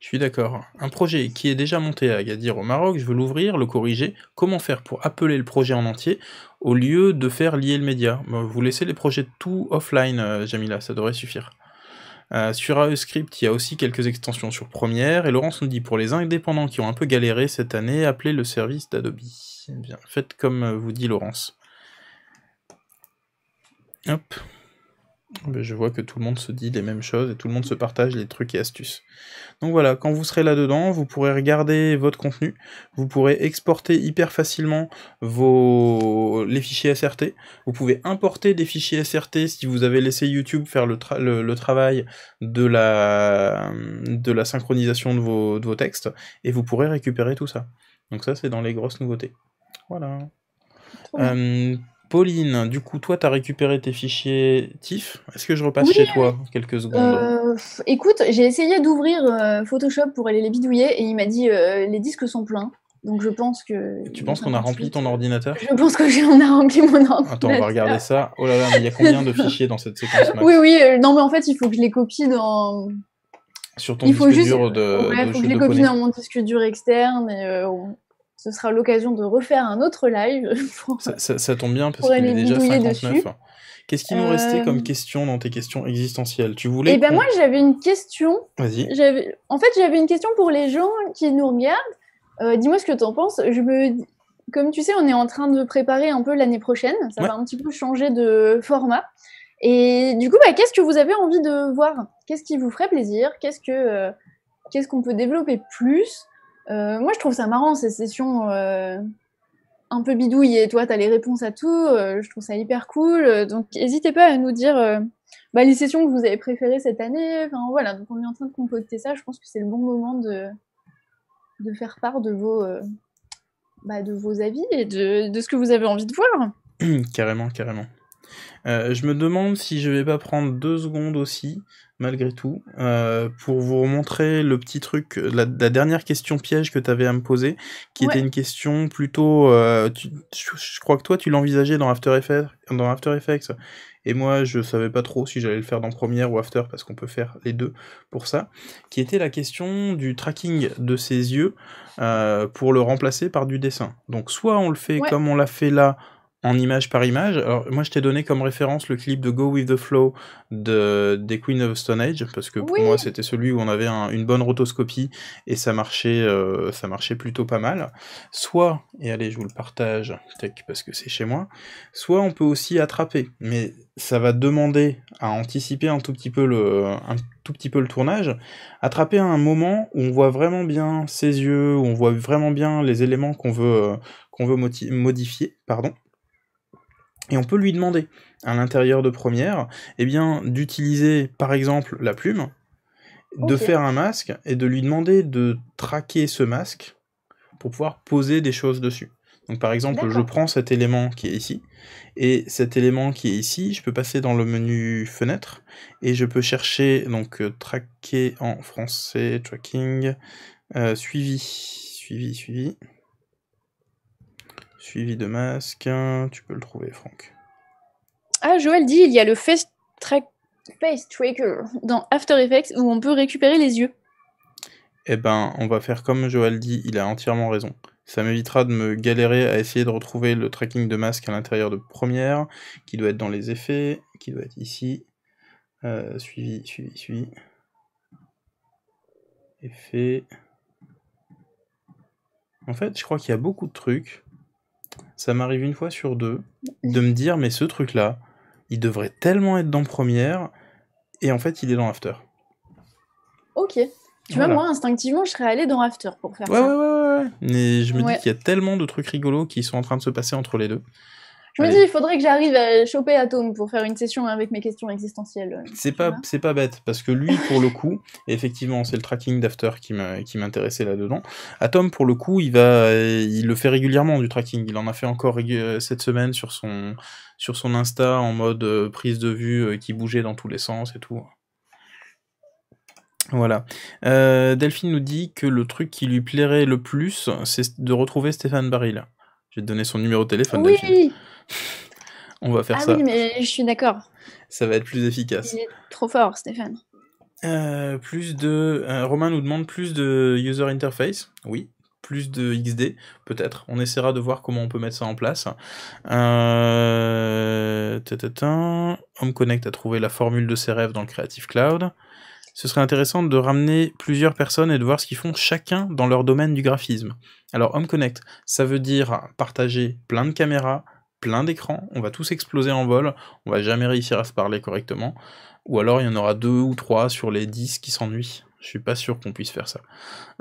A: je suis d'accord. Un projet qui est déjà monté à Agadir au Maroc, je veux l'ouvrir, le corriger. Comment faire pour appeler le projet en entier au lieu de faire lier le média Vous laissez les projets tout offline, Jamila, ça devrait suffire. sur AEScript, il y a aussi quelques extensions sur Premiere, et Laurence nous dit pour les indépendants qui ont un peu galéré cette année, appelez le service d'Adobe. bien, faites comme vous dit Laurence. Hop. Ben, je vois que tout le monde se dit les mêmes choses et tout le monde se partage les trucs et astuces. Donc voilà, quand vous serez là-dedans, vous pourrez regarder votre contenu, vous pourrez exporter hyper facilement vos... les fichiers SRT, vous pouvez importer des fichiers SRT si vous avez laissé YouTube faire le, travail de la... de la synchronisation de vos, textes, et vous pourrez récupérer tout ça. Donc ça, c'est dans les grosses nouveautés. Voilà. Pauline, du coup, toi, tu as récupéré tes fichiers TIFF. Est-ce que je repasse chez toi quelques secondes
B: euh, Écoute, j'ai essayé d'ouvrir euh, Photoshop pour aller les bidouiller et il m'a dit euh, les disques sont pleins. Donc je pense que. Tu penses qu'on a
A: rempli ton ordinateur Je
B: pense que a rempli mon ordinateur. Attends, on va regarder
A: ça. Oh là là, mais il y a combien de fichiers dans cette séquence Oui, oui.
B: non, mais en fait, il faut que je les copie dans.
A: Sur ton disque dur de. il faut que je les copie dans mon
B: disque dur externe et ce sera l'occasion de refaire un autre live. [LAUGHS]
A: ça, tombe bien parce qu'il est déjà 59. Qu'est-ce qui nous restait comme euh, question dans tes questions existentielles Tu eh voulais ben moi
B: j'avais une question. Vas-y. En fait j'avais une question pour les gens qui nous regardent. Euh, dis-moi ce que tu en penses. Je me, comme tu sais, on est en train de préparer un peu l'année prochaine. Ça va un petit peu changer de format. Et du coup, bah, qu'est-ce que vous avez envie de voir Qu'est-ce qui vous ferait plaisir Qu'est-ce que euh, qu'est-ce qu'on peut développer plus euh, moi, je trouve ça marrant, ces sessions euh, un peu bidouilles. Et toi, tu as les réponses à tout. Euh, je trouve ça hyper cool. Donc, n'hésitez pas à nous dire bah, les sessions que vous avez préférées cette année. Enfin, voilà, donc on est en train de compoter ça. Je pense que c'est le bon moment de, de faire part de vos, bah, de vos avis et de, de, ce que vous avez envie de voir.
A: carrément, carrément. je me demande si je vais pas prendre deux secondes aussi malgré tout, euh, pour vous montrer le petit truc, euh, la, dernière question piège que tu avais à me poser, qui était une question plutôt. Euh, je crois que toi, tu l'envisageais dans After Effects, dans After Effects, et moi, je ne savais pas trop si j'allais le faire dans Premiere ou After, parce qu'on peut faire les deux pour ça, qui était la question du tracking de ses yeux pour le remplacer par du dessin. Donc, soit on le fait comme on l'a fait là en image par image. Alors, moi, je t'ai donné comme référence le clip de Go With The Flow de, des Queen of Stone Age, parce que pour moi, c'était celui où on avait une bonne rotoscopie et ça marchait, euh, ça marchait plutôt pas mal. Soit, et allez, je vous le partage, parce que c'est chez moi, soit on peut aussi attraper, mais ça va demander à anticiper un tout petit peu le, un tout petit peu le tournage, attraper un moment où on voit vraiment bien ses yeux, où on voit vraiment bien les éléments qu'on veut, euh, qu'on veut modifier, pardon. Et on peut lui demander, à l'intérieur de première, eh bien, d'utiliser par exemple la plume, de faire un masque et de lui demander de traquer ce masque pour pouvoir poser des choses dessus. Donc par exemple, je prends cet élément qui est ici, et cet élément qui est ici, je peux passer dans le menu fenêtre, et je peux chercher, donc euh, traquer en français, tracking, euh, suivi, suivi, suivi. Suivi de masque, hein, tu peux le trouver, Franck.
B: Ah, Joël dit il y a le face, tracker dans After Effects où on peut récupérer les yeux.
A: Eh ben, on va faire comme Joël dit, il a entièrement raison. Ça m'évitera de me galérer à essayer de retrouver le tracking de masque à l'intérieur de première, qui doit être dans les effets, qui doit être ici. Euh, suivi, suivi, suivi. Effet. En fait, je crois qu'il y a beaucoup de trucs ça m'arrive une fois sur deux de me dire mais ce truc là, il devrait tellement être dans première et en fait il est dans after.
B: Ok. Tu vois, moi, instinctivement, je serais allé dans After pour faire ça. Ouais, ouais,
A: ouais. Mais je me dis qu'il y a tellement de trucs rigolos qui sont en train de se passer entre les deux. Je me dis, il
B: faudrait que j'arrive à choper Atom pour faire une session avec mes questions existentielles. Euh,
A: c'est pas, c'est pas bête, parce que lui, pour le coup, [LAUGHS] effectivement, c'est le tracking d'After qui m'intéressait là-dedans. Atom, pour le coup, il, va, il le fait régulièrement du tracking. Il en a fait encore euh, cette semaine sur son, sur son Insta en mode euh, prise de vue qui bougeait dans tous les sens et tout. Voilà. Delphine nous dit que le truc qui lui plairait le plus, c'est de retrouver Stéphane Baril. Je vais te donner son numéro de téléphone. Oui, on va faire ah ça. Ah oui,
B: mais je suis d'accord.
A: Ça va être plus efficace. Il
B: est trop fort, Stéphane.
A: Euh, plus de euh, Romain nous demande plus de user interface. Oui, plus de XD, peut-être. On essaiera de voir comment on peut mettre ça en place. Euh... Home Connect a trouvé la formule de ses rêves dans le Creative Cloud. Ce serait intéressant de ramener plusieurs personnes et de voir ce qu'ils font chacun dans leur domaine du graphisme. Alors Home Connect, ça veut dire partager plein de caméras, plein d'écrans, on va tous exploser en vol, on va jamais réussir à se parler correctement, ou alors il y en aura deux ou trois sur les dix qui s'ennuient. Je suis pas sûr qu'on puisse faire ça.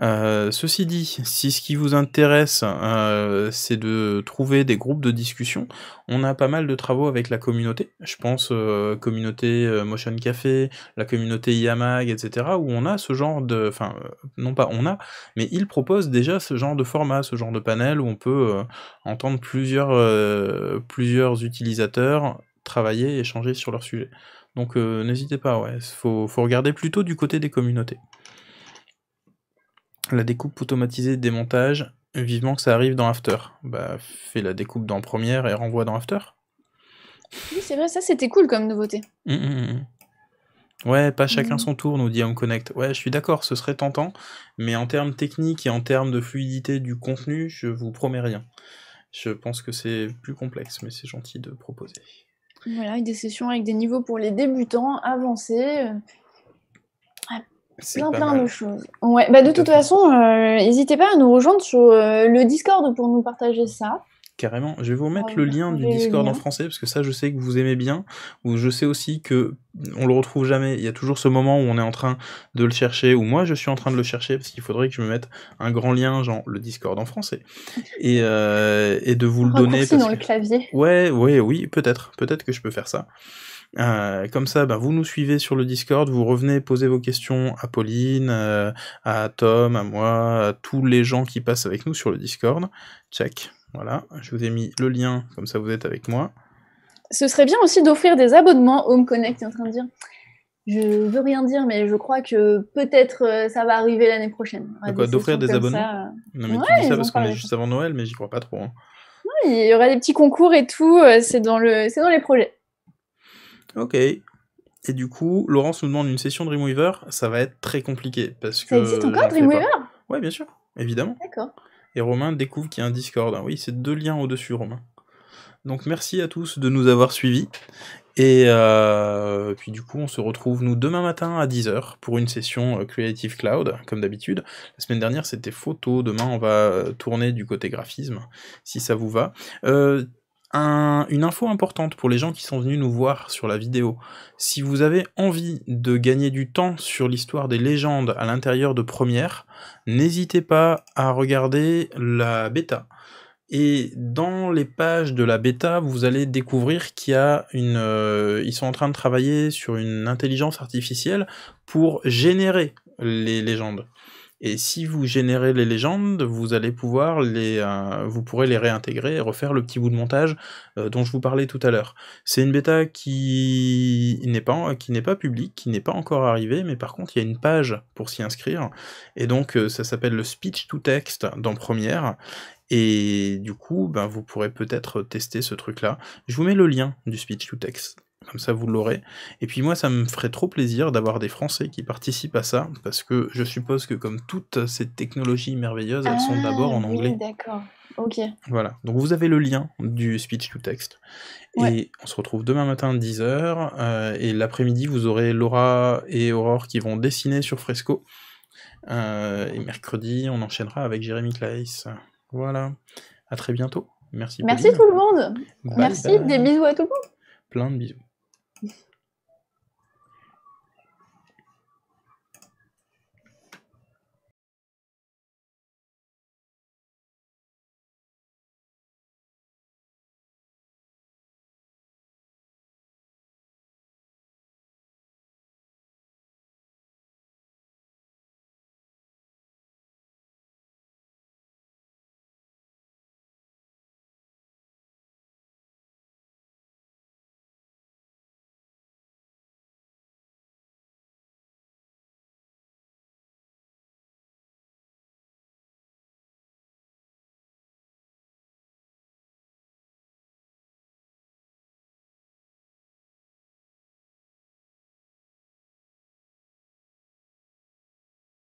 A: Euh, ceci dit, si ce qui vous intéresse, euh, c'est de trouver des groupes de discussion, on a pas mal de travaux avec la communauté. Je pense euh, communauté Motion Café, la communauté Yamag, etc. Où on a ce genre de, enfin, non pas on a, mais ils proposent déjà ce genre de format, ce genre de panel où on peut entendre plusieurs, plusieurs utilisateurs travailler et échanger sur leur sujet. Donc n'hésitez pas, ouais, faut, faut regarder plutôt du côté des communautés. La découpe automatisée, démontage, vivement que ça arrive dans After. Bah, fais la découpe dans Première et renvoie dans After.
B: Oui, c'est vrai, ça c'était cool comme nouveauté.
A: Mmh, mmh, mmh. Ouais, pas chacun son tour, nous dit Home Connect. Ouais, je suis d'accord, ce serait tentant, mais en termes techniques et en termes de fluidité du contenu, je vous promets rien. Je pense que c'est plus complexe, mais c'est gentil de proposer.
B: Voilà, avec des sessions avec des niveaux pour les débutants, avancés, euh, plein plein de choses. Bah, de toute façon, euh, n'hésitez pas à nous rejoindre sur euh, le Discord pour nous partager ça.
A: Carrément. Je vais vous mettre le lien du Discord en français parce que ça, je sais que vous aimez bien. Ou je sais aussi que on le retrouve jamais. Il y a toujours ce moment où on est en train de le chercher, ou moi je suis en train de le chercher parce qu'il faudrait que je me mette un grand lien, genre le Discord en français, [LAUGHS] euh, et, de vous le donner. Parce dans le clavier. Ouais, ouais, oui, peut-être, peut-être que je peux faire ça. Euh, comme ça, bah, vous nous suivez sur le Discord, vous revenez poser vos questions à Pauline, euh, à Tom, à moi, à tous les gens qui passent avec nous sur le Discord. Check. Voilà, je vous ai mis le lien, comme ça vous êtes avec moi.
B: Ce serait bien aussi d'offrir des abonnements Home Connect, est en train de dire. Je veux rien dire, mais je crois que peut-être euh, ça va arriver l'année prochaine. D'offrir des, abonnements Non, mais tu dis ça parce qu'on
A: est juste avant Noël, mais j'y crois pas trop. Hein.
B: il y aura des petits concours et tout, c'est dans, le... dans les projets.
A: Ok. Et du coup, Laurence nous demande une session Dreamweaver. Ça va être très compliqué parce que. Ça existe encore Dreamweaver Ouais, bien sûr, évidemment. D'accord. Et Romain découvre qu'il y a un Discord. Ah oui, c'est deux liens au-dessus, Romain. Donc merci à tous de nous avoir suivis. Et euh, puis du coup, on se retrouve nous demain matin à 10h pour une session euh, Creative Cloud, comme d'habitude. La semaine dernière, c'était photo. Demain, on va euh, tourner du côté graphisme, si ça vous va une info importante pour les gens qui sont venus nous voir sur la vidéo. Si vous avez envie de gagner du temps sur l'histoire des légendes à l'intérieur de Première, n'hésitez pas à regarder la bêta. Et dans les pages de la bêta, vous allez découvrir qu'il a euh, ils sont en train de travailler sur une intelligence artificielle pour générer les légendes. Et si vous générez les légendes, vous allez pouvoir les, euh, vous pourrez les réintégrer et refaire le petit bout de montage euh, dont je vous parlais tout à l'heure. C'est une bêta qui n'est pas, qui n'est pas publique, qui n'est pas encore arrivée, mais par contre il y a une page pour s'y inscrire. Et donc euh, ça s'appelle le speech to text dans première. Et du coup, ben, vous pourrez peut-être tester ce truc-là. Je vous mets le lien du speech to text comme ça, vous l'aurez. Et puis moi, ça me ferait trop plaisir d'avoir des Français qui participent à ça, parce que je suppose que comme toutes ces technologies merveilleuses, elles sont d'abord en ah, anglais.
B: d'accord. Ok.
A: Voilà. Donc vous avez le lien du speech to text. Et on se retrouve demain matin à 10h. Euh, et l'après-midi, vous aurez Laura et Aurore qui vont dessiner sur Fresco. Euh, et mercredi, on enchaînera avec Jérémy Claes. Voilà. À très bientôt. Merci. Merci tout le monde. Merci. Des bisous à tout le monde. Plein de bisous.